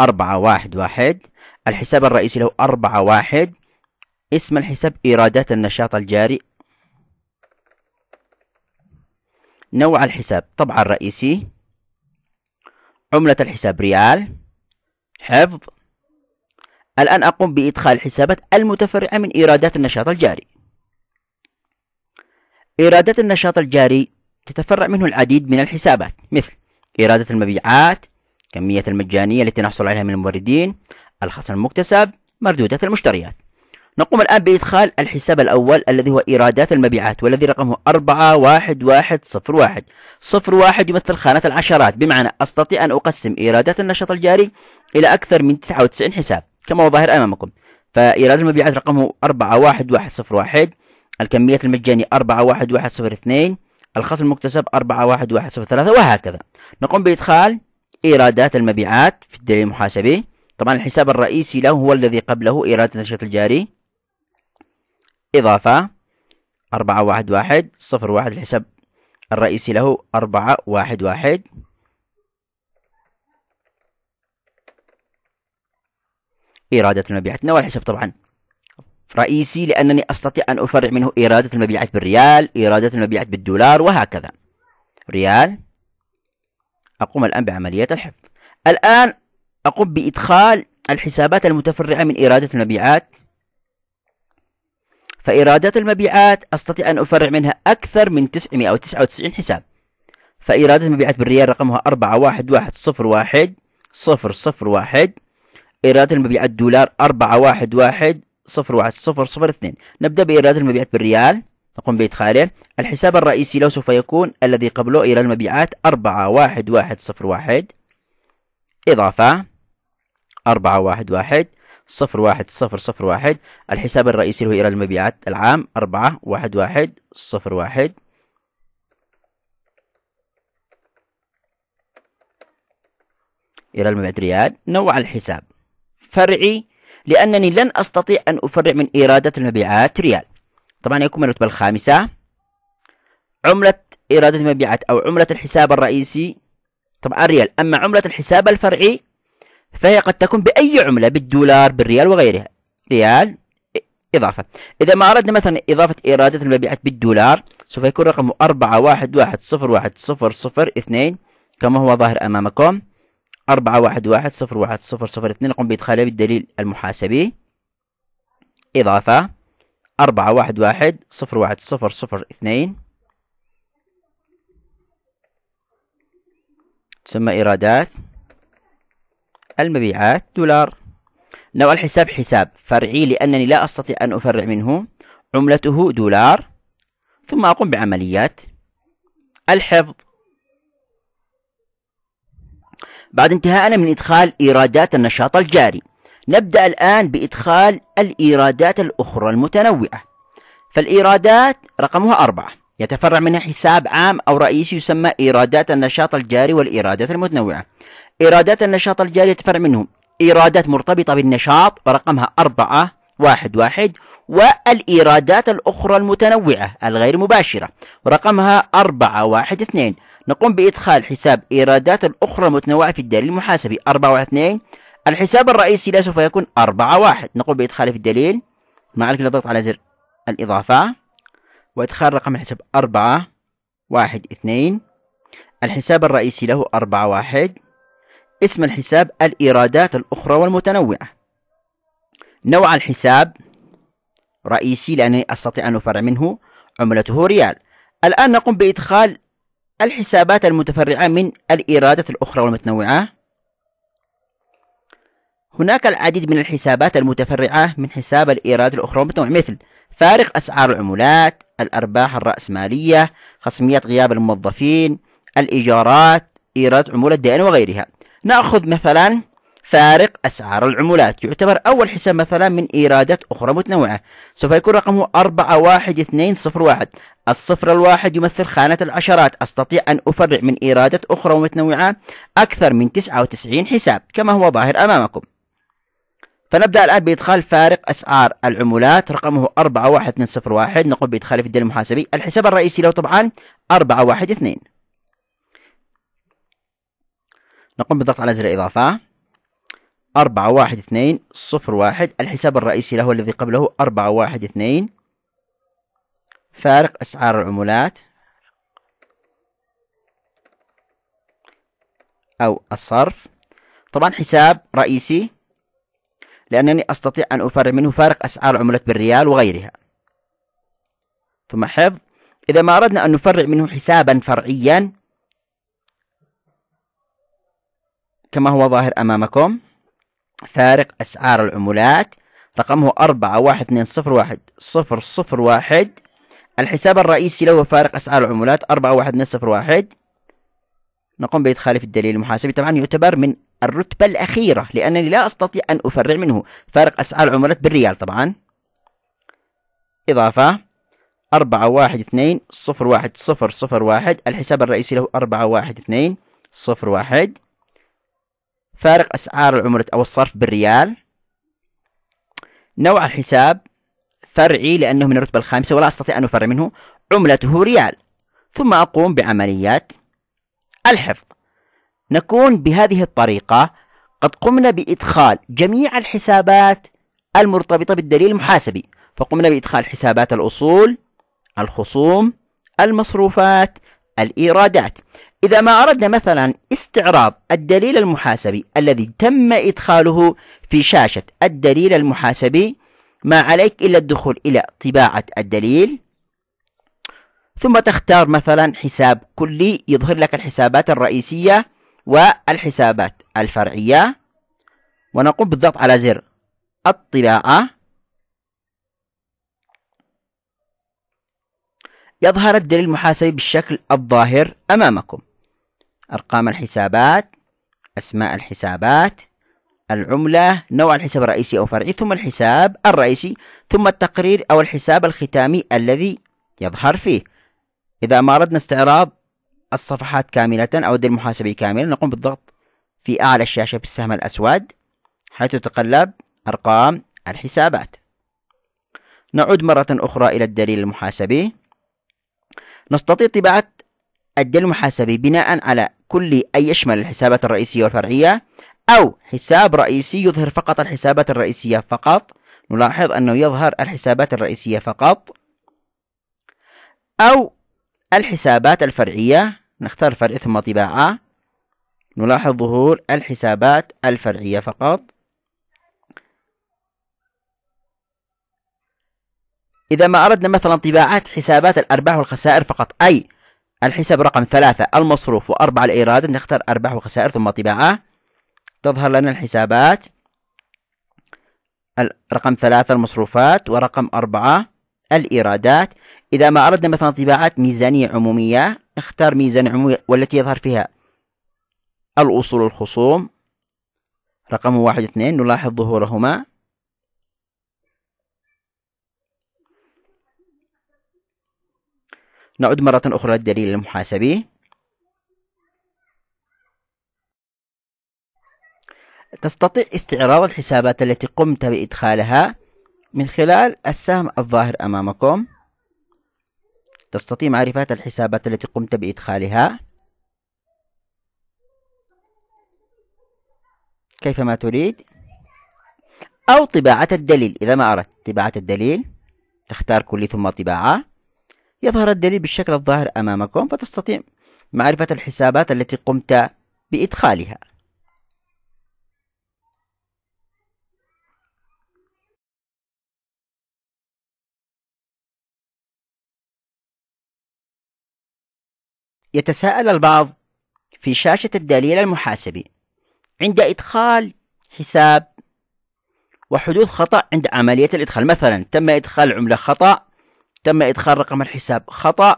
411 الحساب الرئيسي له 41 اسم الحساب إيرادات النشاط الجاري نوع الحساب طبعا رئيسي عملة الحساب ريال حفظ الآن أقوم بإدخال الحسابات المتفرعة من إيرادات النشاط الجاري إيرادات النشاط الجاري تتفرع منه العديد من الحسابات مثل إيرادات المبيعات كمية المجانية التي نحصل عليها من الموردين الخصم المكتسب مردودات المشتريات نقوم الآن بإدخال الحساب الأول الذي هو إيرادات المبيعات والذي رقمه 41101 واحد يمثل خانة العشرات بمعنى أستطيع أن أقسم إيرادات النشاط الجاري إلى أكثر من 99 حساب كما هو ظاهر أمامكم فإيراد المبيعات رقمه 41101 الكميات المجانية 41102 الخصم المكتسب 41103 وهكذا نقوم بإدخال إيرادات المبيعات في الدليل المحاسبي طبعا الحساب الرئيسي له هو الذي قبله إيراد النشاط الجاري إضافة 411 01 الحساب الرئيسي له 411 إيرادات المبيعات نوع الحساب طبعا رئيسي لأنني أستطيع أن أفرع منه إيرادات المبيعات بالريال إيرادات المبيعات بالدولار وهكذا ريال أقوم الآن بعملية الحفظ الآن أقوم بإدخال الحسابات المتفرعة من إيرادات المبيعات فإيرادات المبيعات أستطيع أن أفرع منها أكثر من 999 حساب فإيرادات المبيعات بالريال رقمها 001 ايرادات المبيعات دولار 411 نبدأ بإيرادات المبيعات بالريال نقوم بإدخاله الحساب الرئيسي له سوف يكون الذي قبله إيراد المبيعات 41101 إضافة 411 صفر واحد صفر صفر واحد الحساب الرئيسي له هو إيراد المبيعات العام أربعة واحد واحد صفر واحد إيراد المبيعات ريال نوع الحساب فرعي لأنني لن أستطيع أن أفرع من إيرادة المبيعات ريال طبعا يكون من الرتبة الخامسة عملة إيرادة المبيعات أو عملة الحساب الرئيسي طبعا ريال أما عملة الحساب الفرعي فهي قد تكون بأي عملة بالدولار بالريال وغيرها ريال إضافة إذا ما أردنا مثلا إضافة إيرادات المبيعات بالدولار سوف يكون رقمه أربعة واحد واحد صفر واحد صفر صفر اثنين كما هو ظاهر أمامكم أربعة واحد واحد صفر واحد صفر صفر اثنين قم بإدخالها بالدليل المحاسبي إضافة أربعة واحد واحد صفر واحد صفر صفر اثنين تسمى إيرادات المبيعات دولار نوع الحساب حساب فرعي لأنني لا أستطيع أن أفرع منه عملته دولار ثم أقوم بعمليات الحفظ بعد انتهائنا من إدخال إيرادات النشاط الجاري نبدأ الآن بإدخال الإيرادات الأخرى المتنوعة فالإيرادات رقمها أربعة يتفرع منها حساب عام أو رئيسي يسمى إيرادات النشاط الجاري والإيرادات المتنوعة إيرادات النشاط الجاري يتفرع منه إيرادات مرتبطة بالنشاط رقمها أربعة واحد واحد والإيرادات الأخرى المتنوعة الغير مباشرة رقمها أربعة واحد اثنين نقوم بإدخال حساب إيرادات الأخرى المتنوعة في الدليل المحاسبي 4 و 2 الحساب الرئيسي له سوف يكون 4 1 نقوم بإدخاله في الدليل ما عليك إلا على زر الإضافة وإدخال رقم الحساب 4 1 2 الحساب الرئيسي له 4 1 اسم الحساب الإيرادات الأخرى والمتنوعة نوع الحساب رئيسي لأنني أستطيع أن أفرع منه عملته ريال الآن نقوم بإدخال الحسابات المتفرعة من الإيرادات الأخرى والمتنوعة هناك العديد من الحسابات المتفرعة من حساب الإيرادات الأخرى والمتنوعة مثل فارق أسعار العملات الأرباح الرأسمالية خصميات غياب الموظفين الإيجارات إيراد عمولة الدائن وغيرها نأخذ مثلا فارق أسعار العملات يعتبر أول حساب مثلا من إيرادات أخرى متنوعة سوف يكون رقمه 41201 الصفر الواحد يمثل خانة العشرات أستطيع أن أفرع من إيرادات أخرى متنوعة أكثر من 99 حساب كما هو ظاهر أمامكم فنبدأ الآن بإدخال فارق أسعار العملات رقمه 41201 نقوم بإدخاله في الدليل المحاسبي الحساب الرئيسي له طبعا 412 نقوم بالضغط على زر الإضافة أربعة واحد اثنين صفر واحد الحساب الرئيسي له الذي قبله أربعة واحد اثنين فارق أسعار العملات أو الصرف طبعا حساب رئيسي لأنني أستطيع أن أفرغ منه فارق أسعار العملات بالريال وغيرها ثم حفظ إذا ما أردنا أن نفرغ منه حسابا فرعيا كما هو ظاهر أمامكم فارق أسعار العملات رقمه أربعة واحد اثنين صفر واحد صفر صفر واحد الحساب الرئيسي له فارق أسعار العملات أربعة واحد اثنين صفر واحد نقوم بإدخاله في الدليل المحاسبي طبعا يعتبر من الرتبة الأخيرة لأنني لا أستطيع أن أفرع منه فارق أسعار العملات بالريال طبعا إضافة أربعة واحد اثنين صفر واحد صفر صفر واحد الحساب الرئيسي له أربعة واحد اثنين صفر واحد فارق أسعار العملة أو الصرف بالريال نوع الحساب فرعي لأنه من الرتبة الخامسة ولا أستطيع أن أفرع منه عملته ريال ثم أقوم بعمليات الحفظ نكون بهذه الطريقة قد قمنا بإدخال جميع الحسابات المرتبطة بالدليل المحاسبي فقمنا بإدخال حسابات الأصول الخصوم المصروفات الإيرادات إذا ما أردنا مثلا استعراض الدليل المحاسبي الذي تم إدخاله في شاشة الدليل المحاسبي ما عليك إلا الدخول إلى طباعة الدليل ثم تختار مثلا حساب كلي يظهر لك الحسابات الرئيسية والحسابات الفرعية ونقوم بالضغط على زر الطباعة يظهر الدليل المحاسبي بالشكل الظاهر أمامكم أرقام الحسابات أسماء الحسابات العملة نوع الحساب الرئيسي أو فرعي ثم الحساب الرئيسي ثم التقرير أو الحساب الختامي الذي يظهر فيه إذا ما أردنا استعراض الصفحات كاملة أو الدين المحاسبي كاملا نقوم بالضغط في أعلى الشاشة بالسهم الأسود حيث تتقلب أرقام الحسابات نعود مرة أخرى إلى الدليل المحاسبي نستطيع طباعة الدل المحاسبي بناء على كل أي يشمل الحسابات الرئيسية والفرعية أو حساب رئيسي يظهر فقط الحسابات الرئيسية فقط نلاحظ أنه يظهر الحسابات الرئيسية فقط أو الحسابات الفرعية نختار فرع ثم طباعة نلاحظ ظهور الحسابات الفرعية فقط إذا ما أردنا مثلا طباعة حسابات الأرباح والخسائر فقط أي الحساب رقم ثلاثة المصروف وأربعة الإيراد نختار أرباح وخسائر ثم طباعة تظهر لنا الحسابات رقم ثلاثة المصروفات ورقم أربعة الإيرادات إذا ما أردنا مثلا طباعة ميزانية عمومية نختار ميزانية عمومية والتي يظهر فيها الأصول الخصوم رقم واحد اثنين نلاحظ ظهورهما نعود مرة أخرى للدليل المحاسبي تستطيع استعراض الحسابات التي قمت بإدخالها من خلال السهم الظاهر أمامكم تستطيع معرفة الحسابات التي قمت بإدخالها كيفما تريد أو طباعة الدليل إذا ما أردت طباعة الدليل تختار كلي ثم طباعة يظهر الدليل بالشكل الظاهر أمامكم فتستطيع معرفة الحسابات التي قمت بإدخالها يتساءل البعض في شاشة الدليل المحاسبي عند إدخال حساب وحدوث خطأ عند عملية الإدخال مثلا تم إدخال عملة خطأ تم إدخال رقم الحساب خطأ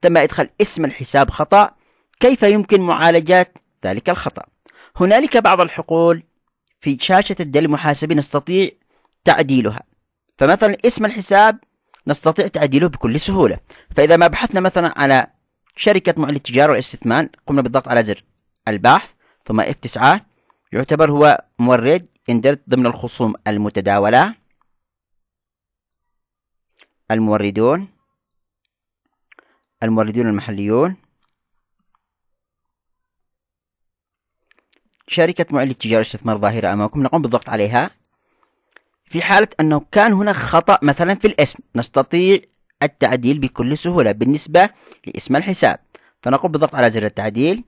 تم إدخال اسم الحساب خطأ كيف يمكن معالجة ذلك الخطأ هنالك بعض الحقول في شاشة الدل المحاسبي نستطيع تعديلها فمثلا اسم الحساب نستطيع تعديله بكل سهولة فإذا ما بحثنا مثلا على شركة معين التجاره والاستثمار قمنا بالضغط على زر البحث ثم F9 يعتبر هو مورد يندرج ضمن الخصوم المتداولة الموردون الموردون المحليون شركة معل التجارة استثمار ظاهرة أمامكم نقوم بالضغط عليها في حالة أنه كان هناك خطأ مثلا في الاسم نستطيع التعديل بكل سهولة بالنسبة لاسم الحساب فنقوم بالضغط على زر التعديل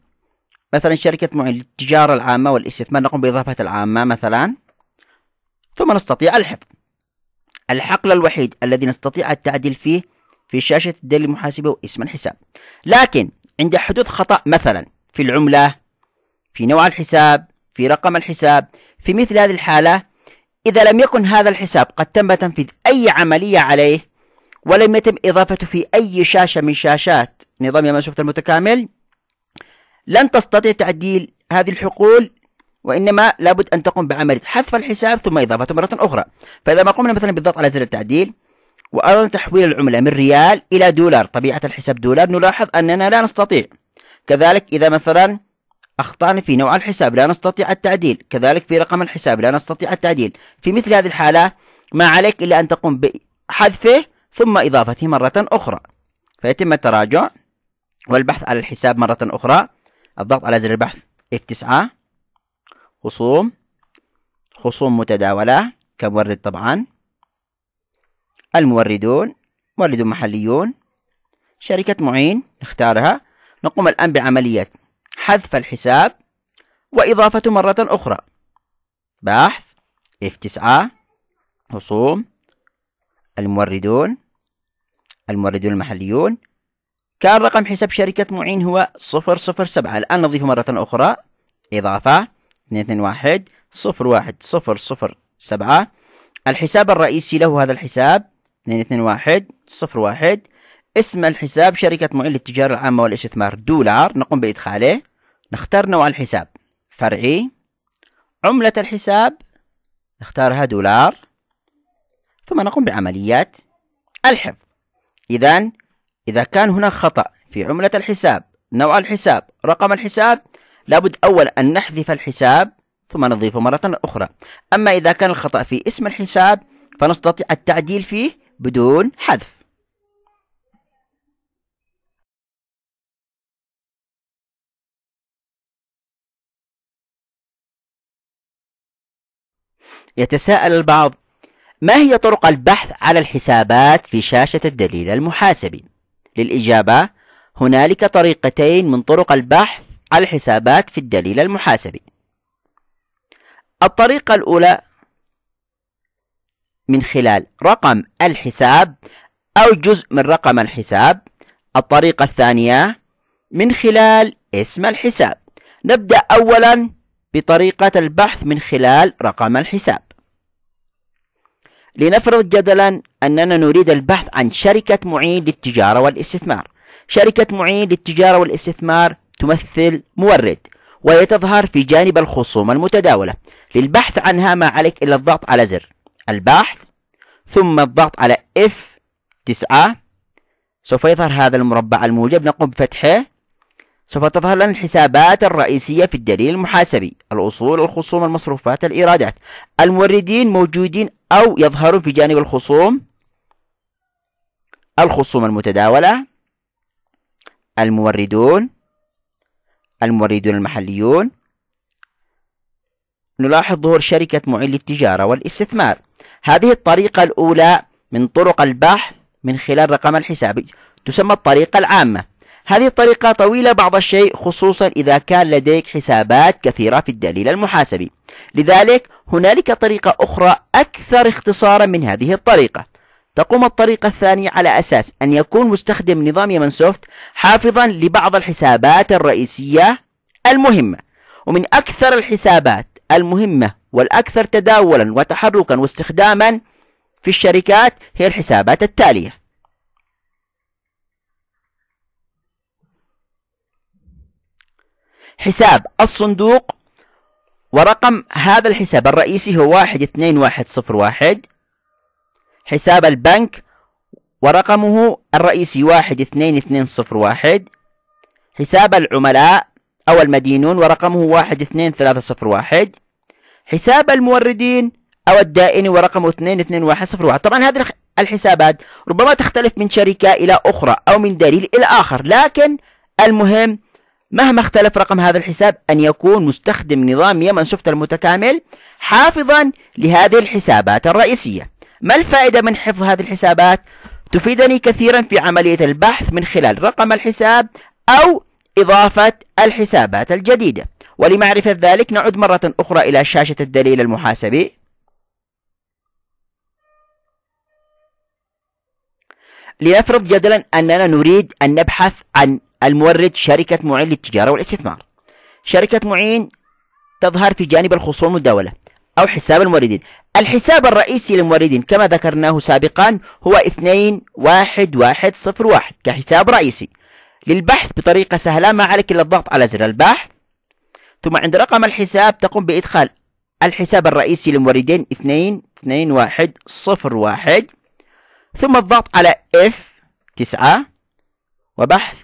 مثلا شركة معين للتجارة العامة والاستثمار نقوم بإضافة العامة مثلا ثم نستطيع الحفظ الحقل الوحيد الذي نستطيع التعديل فيه في شاشة الدليل المحاسبة واسم الحساب لكن عند حدوث خطأ مثلا في العملة في نوع الحساب في رقم الحساب في مثل هذه الحالة إذا لم يكن هذا الحساب قد تم تنفيذ أي عملية عليه ولم يتم إضافته في أي شاشة من شاشات نظام يا المتكامل لن تستطيع تعديل هذه الحقول وإنما لابد أن تقوم بعملية حذف الحساب ثم إضافته مرة أخرى فإذا ما قمنا مثلا بالضغط على زر التعديل وأردنا تحويل العملة من ريال إلى دولار طبيعة الحساب دولار نلاحظ أننا لا نستطيع كذلك إذا مثلا أخطأنا في نوع الحساب لا نستطيع التعديل كذلك في رقم الحساب لا نستطيع التعديل في مثل هذه الحالة ما عليك إلا أن تقوم بحذفه ثم إضافته مرة أخرى فيتم التراجع والبحث على الحساب مرة أخرى الضغط على زر البحث F9 خصوم خصوم متداولة كمورد طبعا الموردون موردون محليون شركة معين نختارها نقوم الآن بعملية حذف الحساب وإضافته مرة أخرى بحث F9 خصوم الموردون الموردون المحليون كان رقم حساب شركة معين هو 007 الآن نضيفه مرة أخرى إضافة 221 01 واحد صفر صفر سبعة الحساب الرئيسي له هذا الحساب 221 01 واحد اسم الحساب شركة معين للتجارة العامة والاستثمار دولار نقوم بإدخاله نختار نوع الحساب فرعي عملة الحساب نختارها دولار ثم نقوم بعمليات الحفظ إذا إذا كان هناك خطأ في عملة الحساب نوع الحساب رقم الحساب لابد أولا أن نحذف الحساب ثم نضيفه مرة أخرى أما إذا كان الخطأ في اسم الحساب فنستطيع التعديل فيه بدون حذف يتساءل البعض ما هي طرق البحث على الحسابات في شاشة الدليل المحاسبي؟ للإجابة هنالك طريقتين من طرق البحث الحسابات في الدليل المحاسبي الطريقة الأولى من خلال رقم الحساب أو جزء من رقم الحساب الطريقة الثانية من خلال اسم الحساب نبدأ أولا بطريقة البحث من خلال رقم الحساب لنفرض جدلا أننا نريد البحث عن شركة معين للتجارة والاستثمار شركة معين للتجارة والاستثمار تمثل مورد وهي تظهر في جانب الخصوم المتداولة للبحث عنها ما عليك إلا الضغط على زر البحث ثم الضغط على F9 سوف يظهر هذا المربع الموجب نقوم بفتحه سوف تظهر لنا الحسابات الرئيسية في الدليل المحاسبي الأصول الخصوم المصروفات الإيرادات الموردين موجودين أو يظهرون في جانب الخصوم الخصوم المتداولة الموردون الموردون المحليون نلاحظ ظهور شركة معين للتجارة والاستثمار هذه الطريقة الأولى من طرق البحث من خلال رقم الحساب تسمى الطريقة العامة هذه الطريقة طويلة بعض الشيء خصوصا إذا كان لديك حسابات كثيرة في الدليل المحاسبي لذلك هنالك طريقة أخرى أكثر اختصارا من هذه الطريقة تقوم الطريقة الثانية على أساس أن يكون مستخدم نظام يمن سوفت حافظا لبعض الحسابات الرئيسية المهمة ومن أكثر الحسابات المهمة والأكثر تداولا وتحركا واستخداما في الشركات هي الحسابات التالية حساب الصندوق ورقم هذا الحساب الرئيسي هو واحد اثنين واحد صفر واحد حساب البنك ورقمه الرئيسي واحد اثنين اثنين صفر واحد حساب العملاء أو المدينون ورقمه واحد اثنين ثلاثة صفر واحد حساب الموردين أو الدائن ورقمه اثنين اثنين واحد صفر واحد طبعا هذه الحسابات ربما تختلف من شركة إلى أخرى أو من دليل إلى آخر لكن المهم مهما اختلف رقم هذا الحساب أن يكون مستخدم نظام يمن سوفت المتكامل حافظا لهذه الحسابات الرئيسية ما الفائدة من حفظ هذه الحسابات؟ تفيدني كثيرا في عملية البحث من خلال رقم الحساب أو إضافة الحسابات الجديدة ولمعرفة ذلك نعود مرة أخرى إلى شاشة الدليل المحاسبي لنفرض جدلا أننا نريد أن نبحث عن المورد شركة معين للتجارة والاستثمار شركة معين تظهر في جانب الخصوم والدولة أو حساب الموردين الحساب الرئيسي للموردين كما ذكرناه سابقا هو 21101 كحساب رئيسي للبحث بطريقة سهلة ما عليك إلا الضغط على زر البحث ثم عند رقم الحساب تقوم بإدخال الحساب الرئيسي للموردين 22101 ثم الضغط على F9 وبحث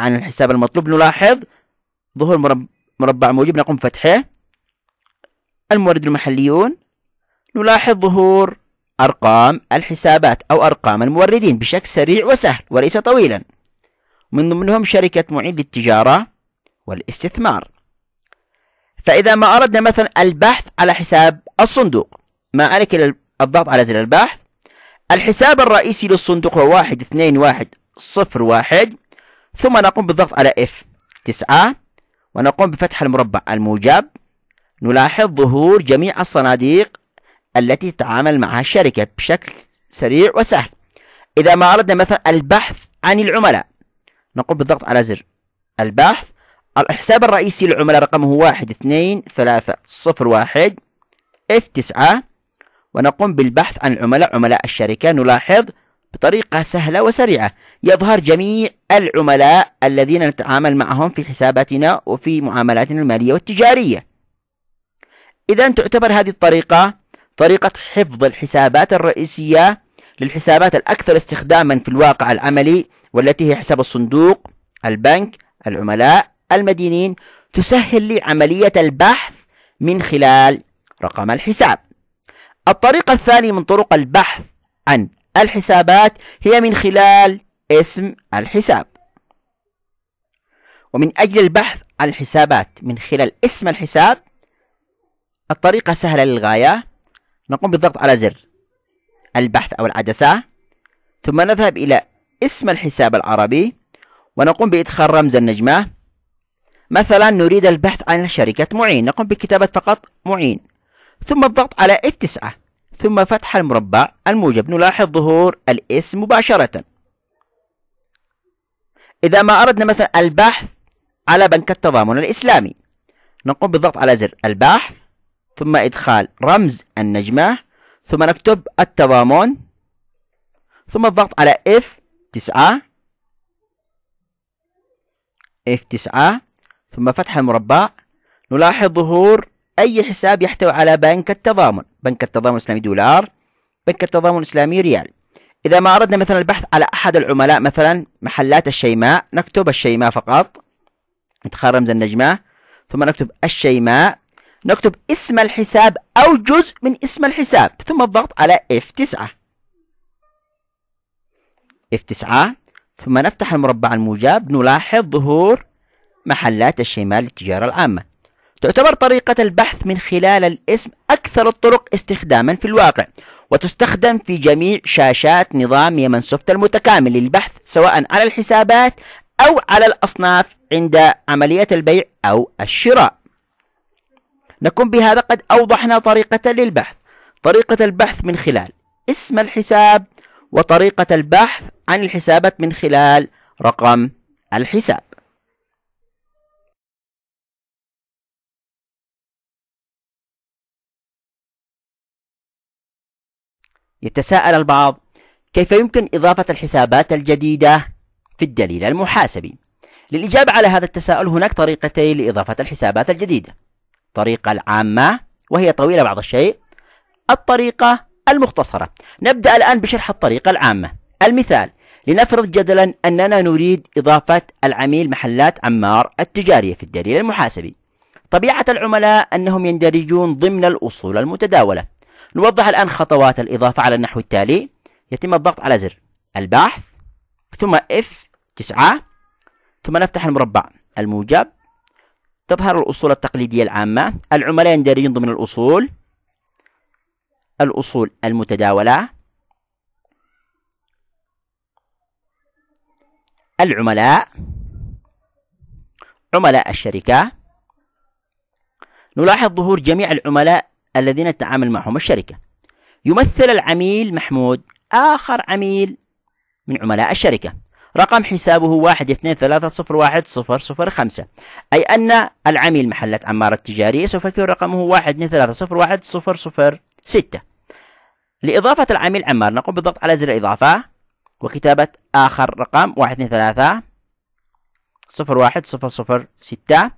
عن الحساب المطلوب نلاحظ ظهور مربع موجب نقوم فتحه المورد المحليون نلاحظ ظهور أرقام الحسابات أو أرقام الموردين بشكل سريع وسهل وليس طويلا من ضمنهم شركة معين للتجارة والاستثمار فإذا ما أردنا مثلا البحث على حساب الصندوق ما عليك إلا الضغط على زر البحث الحساب الرئيسي للصندوق هو واحد اثنين واحد صفر واحد ثم نقوم بالضغط على F تسعة ونقوم بفتح المربع الموجب نلاحظ ظهور جميع الصناديق التي تتعامل معها الشركة بشكل سريع وسهل إذا ما أردنا مثلا البحث عن العملاء نقوم بالضغط على زر البحث الحساب الرئيسي للعملاء رقمه واحد اثنين ثلاثة صفر واحد اف تسعة ونقوم بالبحث عن العملاء عملاء الشركة نلاحظ بطريقة سهلة وسريعة يظهر جميع العملاء الذين نتعامل معهم في حساباتنا وفي معاملاتنا المالية والتجارية إذا تعتبر هذه الطريقة طريقة حفظ الحسابات الرئيسية للحسابات الأكثر استخداما في الواقع العملي والتي هي حساب الصندوق البنك العملاء المدينين تسهل لي عملية البحث من خلال رقم الحساب الطريقة الثانية من طرق البحث عن الحسابات هي من خلال اسم الحساب ومن أجل البحث عن الحسابات من خلال اسم الحساب الطريقة سهلة للغاية نقوم بالضغط على زر البحث أو العدسة ثم نذهب إلى اسم الحساب العربي ونقوم بإدخال رمز النجمة مثلا نريد البحث عن شركة معين نقوم بكتابة فقط معين ثم الضغط على F9 ثم فتح المربع الموجب نلاحظ ظهور الاسم مباشرة إذا ما أردنا مثلا البحث على بنك التضامن الإسلامي نقوم بالضغط على زر البحث ثم إدخال رمز النجمة ثم نكتب التضامن ثم الضغط على F9 F9 ثم فتح المربع نلاحظ ظهور أي حساب يحتوي على بنك التضامن بنك التضامن الإسلامي دولار بنك التضامن الإسلامي ريال إذا ما أردنا مثلا البحث على أحد العملاء مثلا محلات الشيماء نكتب الشيماء فقط إدخال رمز النجمة ثم نكتب الشيماء نكتب اسم الحساب أو جزء من اسم الحساب ثم الضغط على F9 F9 ثم نفتح المربع الموجب نلاحظ ظهور محلات الشمال للتجارة العامة تعتبر طريقة البحث من خلال الاسم أكثر الطرق استخداما في الواقع وتستخدم في جميع شاشات نظام يمن سوفت المتكامل للبحث سواء على الحسابات أو على الأصناف عند عملية البيع أو الشراء نكون بهذا قد أوضحنا طريقة للبحث طريقة البحث من خلال اسم الحساب وطريقة البحث عن الحسابات من خلال رقم الحساب يتساءل البعض كيف يمكن إضافة الحسابات الجديدة في الدليل المحاسبي؟ للإجابة على هذا التساؤل هناك طريقتين لإضافة الحسابات الجديدة الطريقة العامة وهي طويلة بعض الشيء الطريقة المختصرة نبدأ الآن بشرح الطريقة العامة المثال لنفرض جدلا أننا نريد إضافة العميل محلات عمار التجارية في الدليل المحاسبي طبيعة العملاء أنهم يندرجون ضمن الأصول المتداولة نوضح الآن خطوات الإضافة على النحو التالي يتم الضغط على زر البحث ثم F9 ثم نفتح المربع الموجب تظهر الأصول التقليدية العامة العملاء يندرجون ضمن الأصول الأصول المتداولة العملاء عملاء الشركة نلاحظ ظهور جميع العملاء الذين تعامل معهم الشركة يمثل العميل محمود آخر عميل من عملاء الشركة رقم حسابه واحد اثنين ثلاثة صفر واحد صفر صفر خمسة أي أن العميل محلات عمارة تجارية سوف يكون رقمه واحد اثنين ثلاثة صفر واحد صفر صفر ستة لإضافة العميل عمار نقوم بالضغط على زر الإضافة وكتابة آخر رقم واحد اثنين ثلاثة صفر واحد صفر صفر ستة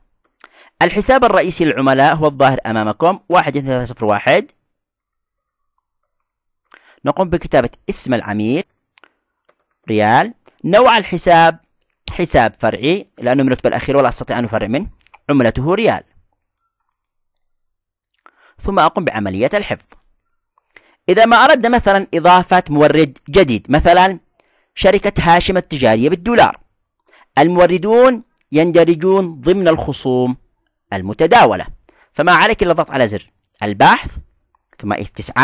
الحساب الرئيسي للعملاء هو الظاهر أمامكم واحد اثنين ثلاثة صفر واحد نقوم بكتابة اسم العميل ريال نوع الحساب حساب فرعي لأنه من الرتبة الأخيرة ولا أستطيع أن أفرع منه عملته ريال ثم أقوم بعملية الحفظ إذا ما أردنا مثلا إضافة مورد جديد مثلا شركة هاشم التجارية بالدولار الموردون يندرجون ضمن الخصوم المتداولة فما عليك إلا الضغط على زر البحث ثم F9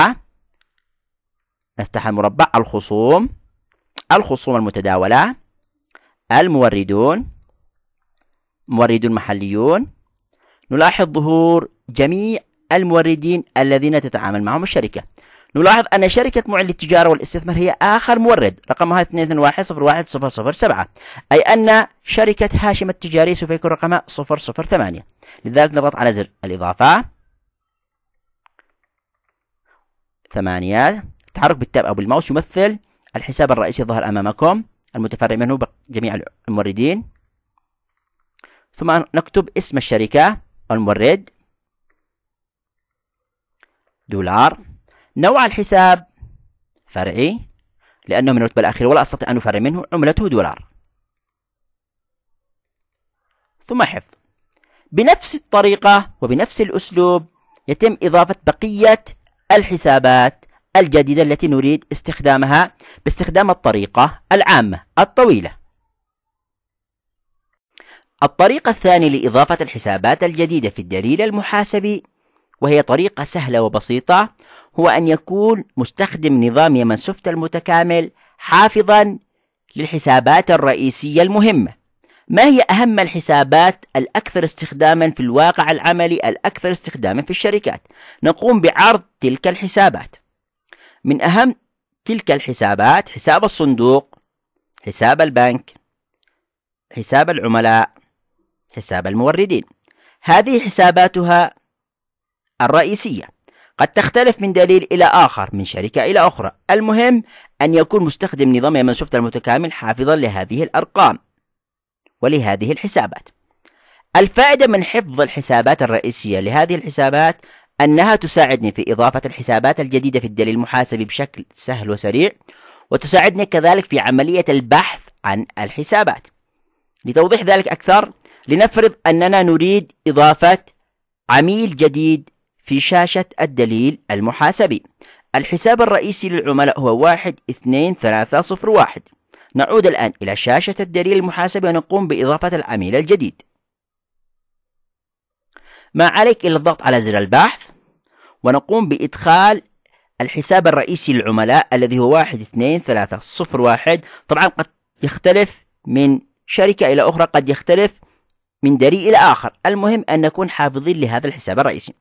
نفتح المربع الخصوم الخصوم المتداولة الموردون موردون محليون نلاحظ ظهور جميع الموردين الذين تتعامل معهم الشركة نلاحظ أن شركة معل للتجارة والاستثمار هي آخر مورد رقمها 221-01007 أي أن شركة هاشم التجارية سوف يكون رقمها 008 لذلك نضغط على زر الإضافة 8 تحرك بالتاب أو بالماوس يمثل الحساب الرئيسي ظهر أمامكم المتفرع منه جميع الموردين ثم نكتب اسم الشركة المورد دولار نوع الحساب فرعي لأنه من الرتبة الأخيرة ولا أستطيع أن أفرع منه عملته دولار ثم حفظ بنفس الطريقة وبنفس الأسلوب يتم إضافة بقية الحسابات الجديدة التي نريد استخدامها باستخدام الطريقة العامة الطويلة الطريقة الثانية لإضافة الحسابات الجديدة في الدليل المحاسبي وهي طريقة سهلة وبسيطة هو أن يكون مستخدم نظام يمن سوفت المتكامل حافظا للحسابات الرئيسية المهمة ما هي أهم الحسابات الأكثر استخداما في الواقع العملي الأكثر استخداما في الشركات نقوم بعرض تلك الحسابات من أهم تلك الحسابات حساب الصندوق حساب البنك حساب العملاء حساب الموردين هذه حساباتها الرئيسية قد تختلف من دليل إلى آخر من شركة إلى أخرى المهم أن يكون مستخدم نظام يمن مايكروسوفت المتكامل حافظا لهذه الأرقام ولهذه الحسابات الفائدة من حفظ الحسابات الرئيسية لهذه الحسابات أنها تساعدني في إضافة الحسابات الجديدة في الدليل المحاسبي بشكل سهل وسريع وتساعدني كذلك في عملية البحث عن الحسابات لتوضيح ذلك أكثر لنفرض أننا نريد إضافة عميل جديد في شاشة الدليل المحاسبي الحساب الرئيسي للعملاء هو 1 2 3 0 1 نعود الآن إلى شاشة الدليل المحاسبي ونقوم بإضافة العميل الجديد ما عليك إلا الضغط على زر البحث ونقوم بإدخال الحساب الرئيسي للعملاء الذي هو واحد اثنين ثلاثة صفر واحد طبعا قد يختلف من شركة إلى أخرى قد يختلف من دري إلى آخر المهم أن نكون حافظين لهذا الحساب الرئيسي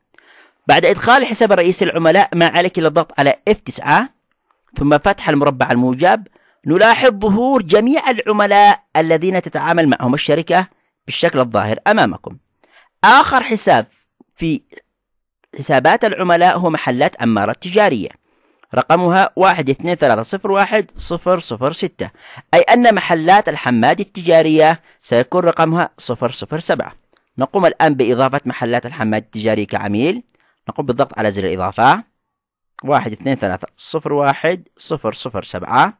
بعد إدخال الحساب الرئيسي للعملاء ما عليك إلا الضغط على F9 ثم فتح المربع الموجب نلاحظ ظهور جميع العملاء الذين تتعامل معهم الشركة بالشكل الظاهر أمامكم آخر حساب في حسابات العملاء هو محلات أمارة تجارية رقمها واحد واحد اثنين ثلاثة صفر صفر صفر ستة أي أن محلات الحماد التجارية سيكون رقمها صفر صفر سبعة نقوم الآن بإضافة محلات الحماد التجارية كعميل نقوم بالضغط على زر الإضافة واحد اثنين ثلاثة صفر واحد صفر صفر سبعة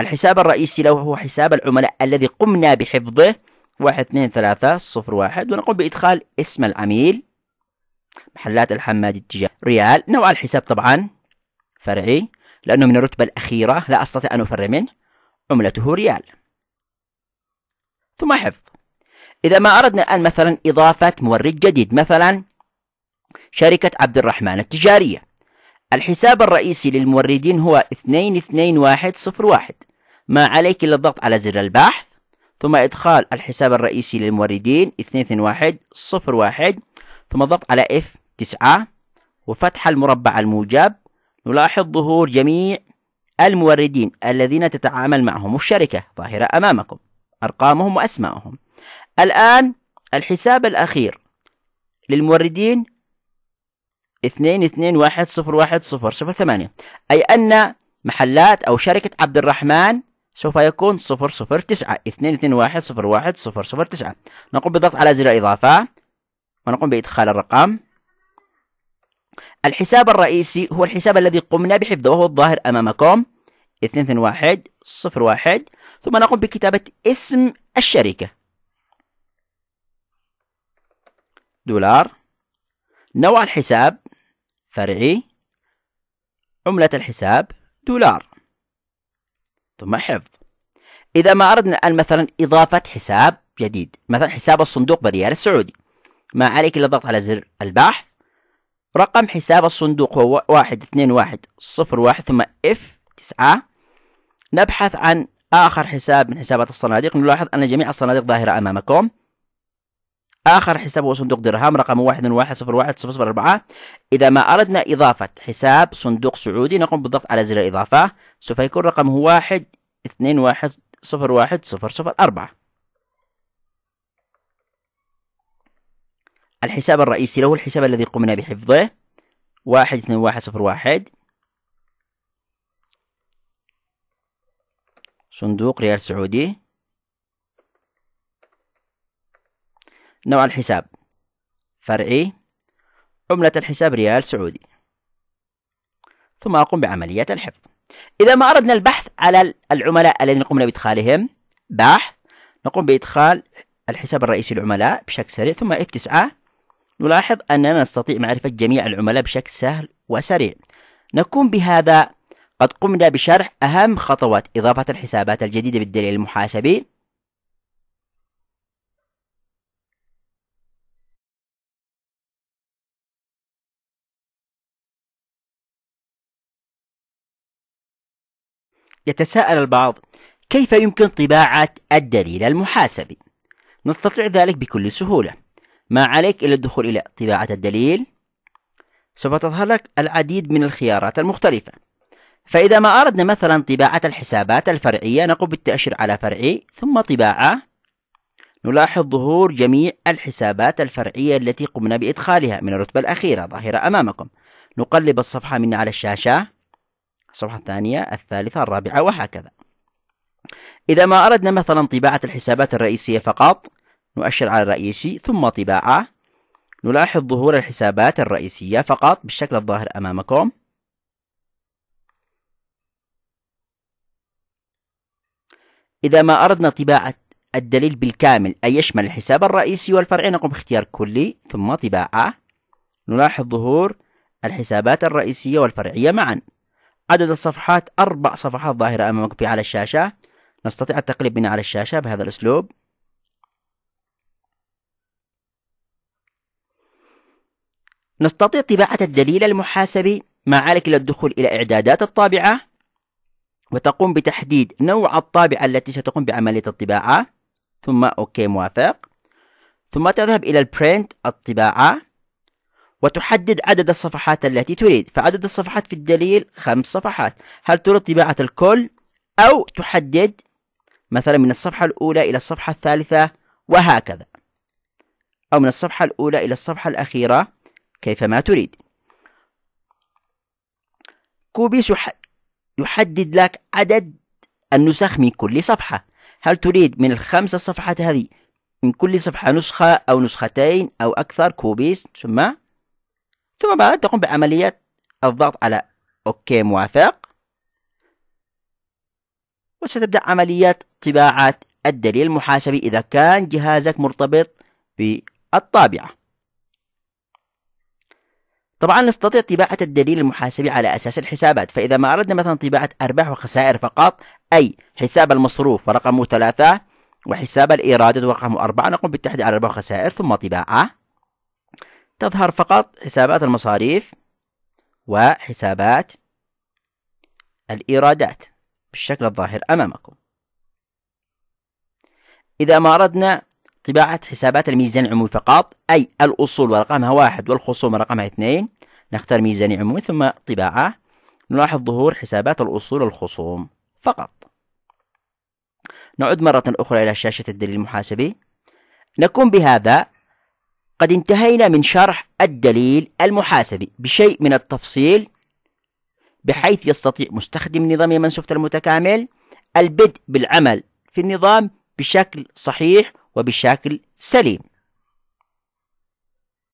الحساب الرئيسي له هو حساب العملاء الذي قمنا بحفظه واحد اثنين ثلاثة صفر واحد ونقوم بإدخال اسم العميل محلات الحماد التجاري ريال نوع الحساب طبعا فرعي لأنه من الرتبة الأخيرة لا أستطيع أن أفر منه عملته ريال ثم حفظ إذا ما أردنا الآن مثلا إضافة مورد جديد مثلا شركة عبد الرحمن التجارية الحساب الرئيسي للموردين هو 22101 ما عليك إلا الضغط على زر البحث ثم إدخال الحساب الرئيسي للموردين 22101 ثم الضغط على f 9 وفتح المربع الموجب نلاحظ ظهور جميع الموردين الذين تتعامل معهم الشركة ظاهرة أمامكم أرقامهم وأسماءهم الآن الحساب الأخير للموردين 22101008 أي أن محلات أو شركة عبد الرحمن سوف يكون 009 22101009 نقوم بالضغط على زر الإضافة ونقوم بإدخال الرقم الحساب الرئيسي هو الحساب الذي قمنا بحفظه وهو الظاهر أمامكم 22101 ثم نقوم بكتابة اسم الشركة دولار نوع الحساب فرعي عملة الحساب دولار ثم حفظ إذا ما أردنا الآن مثلا إضافة حساب جديد مثلا حساب الصندوق بالريال السعودي ما عليك إلا الضغط على زر البحث رقم حساب الصندوق هو واحد اثنين واحد صفر واحد ثم اف تسعة نبحث عن آخر حساب من حسابات الصناديق نلاحظ أن جميع الصناديق ظاهرة أمامكم آخر حساب هو صندوق درهم رقم واحد واحد صفر واحد صفر صفر أربعة إذا ما أردنا إضافة حساب صندوق سعودي نقوم بالضغط على زر الإضافة سوف يكون رقمه واحد اثنين واحد صفر واحد صفر صفر أربعة الحساب الرئيسي له الحساب الذي قمنا بحفظه واحد اثنين واحد صفر واحد صندوق ريال سعودي نوع الحساب فرعي عملة الحساب ريال سعودي ثم أقوم بعملية الحفظ إذا ما أردنا البحث على العملاء الذين قمنا بإدخالهم بحث نقوم بإدخال الحساب الرئيسي للعملاء بشكل سريع ثم F9 نلاحظ أننا نستطيع معرفة جميع العملاء بشكل سهل وسريع نكون بهذا قد قمنا بشرح أهم خطوات إضافة الحسابات الجديدة بالدليل المحاسبي يتساءل البعض كيف يمكن طباعة الدليل المحاسبي؟ نستطيع ذلك بكل سهولة ما عليك إلا الدخول إلى طباعة الدليل سوف تظهر لك العديد من الخيارات المختلفة فإذا ما أردنا مثلا طباعة الحسابات الفرعية نقوم بالتأشير على فرعي ثم طباعة نلاحظ ظهور جميع الحسابات الفرعية التي قمنا بإدخالها من الرتبة الأخيرة ظاهرة أمامكم نقلب الصفحة من على الشاشة الصفحة الثانية الثالثة الرابعة وهكذا إذا ما أردنا مثلا طباعة الحسابات الرئيسية فقط نؤشر على الرئيسي ثم طباعة نلاحظ ظهور الحسابات الرئيسية فقط بالشكل الظاهر أمامكم إذا ما أردنا طباعة الدليل بالكامل أي يشمل الحساب الرئيسي والفرعي نقوم باختيار كلي ثم طباعة نلاحظ ظهور الحسابات الرئيسية والفرعية معا عدد الصفحات أربع صفحات ظاهرة أمامكم في على الشاشة نستطيع التقليب منها على الشاشة بهذا الأسلوب نستطيع طباعة الدليل المحاسبي ما عليك إلا الدخول إلى إعدادات الطابعة وتقوم بتحديد نوع الطابعة التي ستقوم بعملية الطباعة ثم أوكي موافق ثم تذهب إلى البرينت الطباعة وتحدد عدد الصفحات التي تريد فعدد الصفحات في الدليل خمس صفحات هل تريد طباعة الكل أو تحدد مثلا من الصفحة الأولى إلى الصفحة الثالثة وهكذا أو من الصفحة الأولى إلى الصفحة الأخيرة كيفما تريد كوبيس يحدد لك عدد النسخ من كل صفحة هل تريد من الخمسة صفحات هذه من كل صفحة نسخة أو نسختين أو أكثر كوبيس ثم ثم بعد تقوم بعملية الضغط على أوكي موافق وستبدأ عملية طباعة الدليل المحاسبي إذا كان جهازك مرتبط بالطابعة طبعا نستطيع طباعة الدليل المحاسبي على أساس الحسابات فإذا ما أردنا مثلا طباعة أرباح وخسائر فقط أي حساب المصروف ورقمه ثلاثة وحساب الإيرادات ورقمه أربعة نقوم بالتحديد على أرباح وخسائر ثم طباعة تظهر فقط حسابات المصاريف وحسابات الإيرادات بالشكل الظاهر أمامكم إذا ما أردنا طباعة حسابات الميزان العمومي فقط أي الأصول ورقمها واحد والخصوم رقمها اثنين نختار ميزانية عمومي ثم طباعة نلاحظ ظهور حسابات الأصول والخصوم فقط نعود مرة أخرى إلى شاشة الدليل المحاسبي نكون بهذا قد انتهينا من شرح الدليل المحاسبي بشيء من التفصيل بحيث يستطيع مستخدم نظام سوفت المتكامل البدء بالعمل في النظام بشكل صحيح وبشكل سليم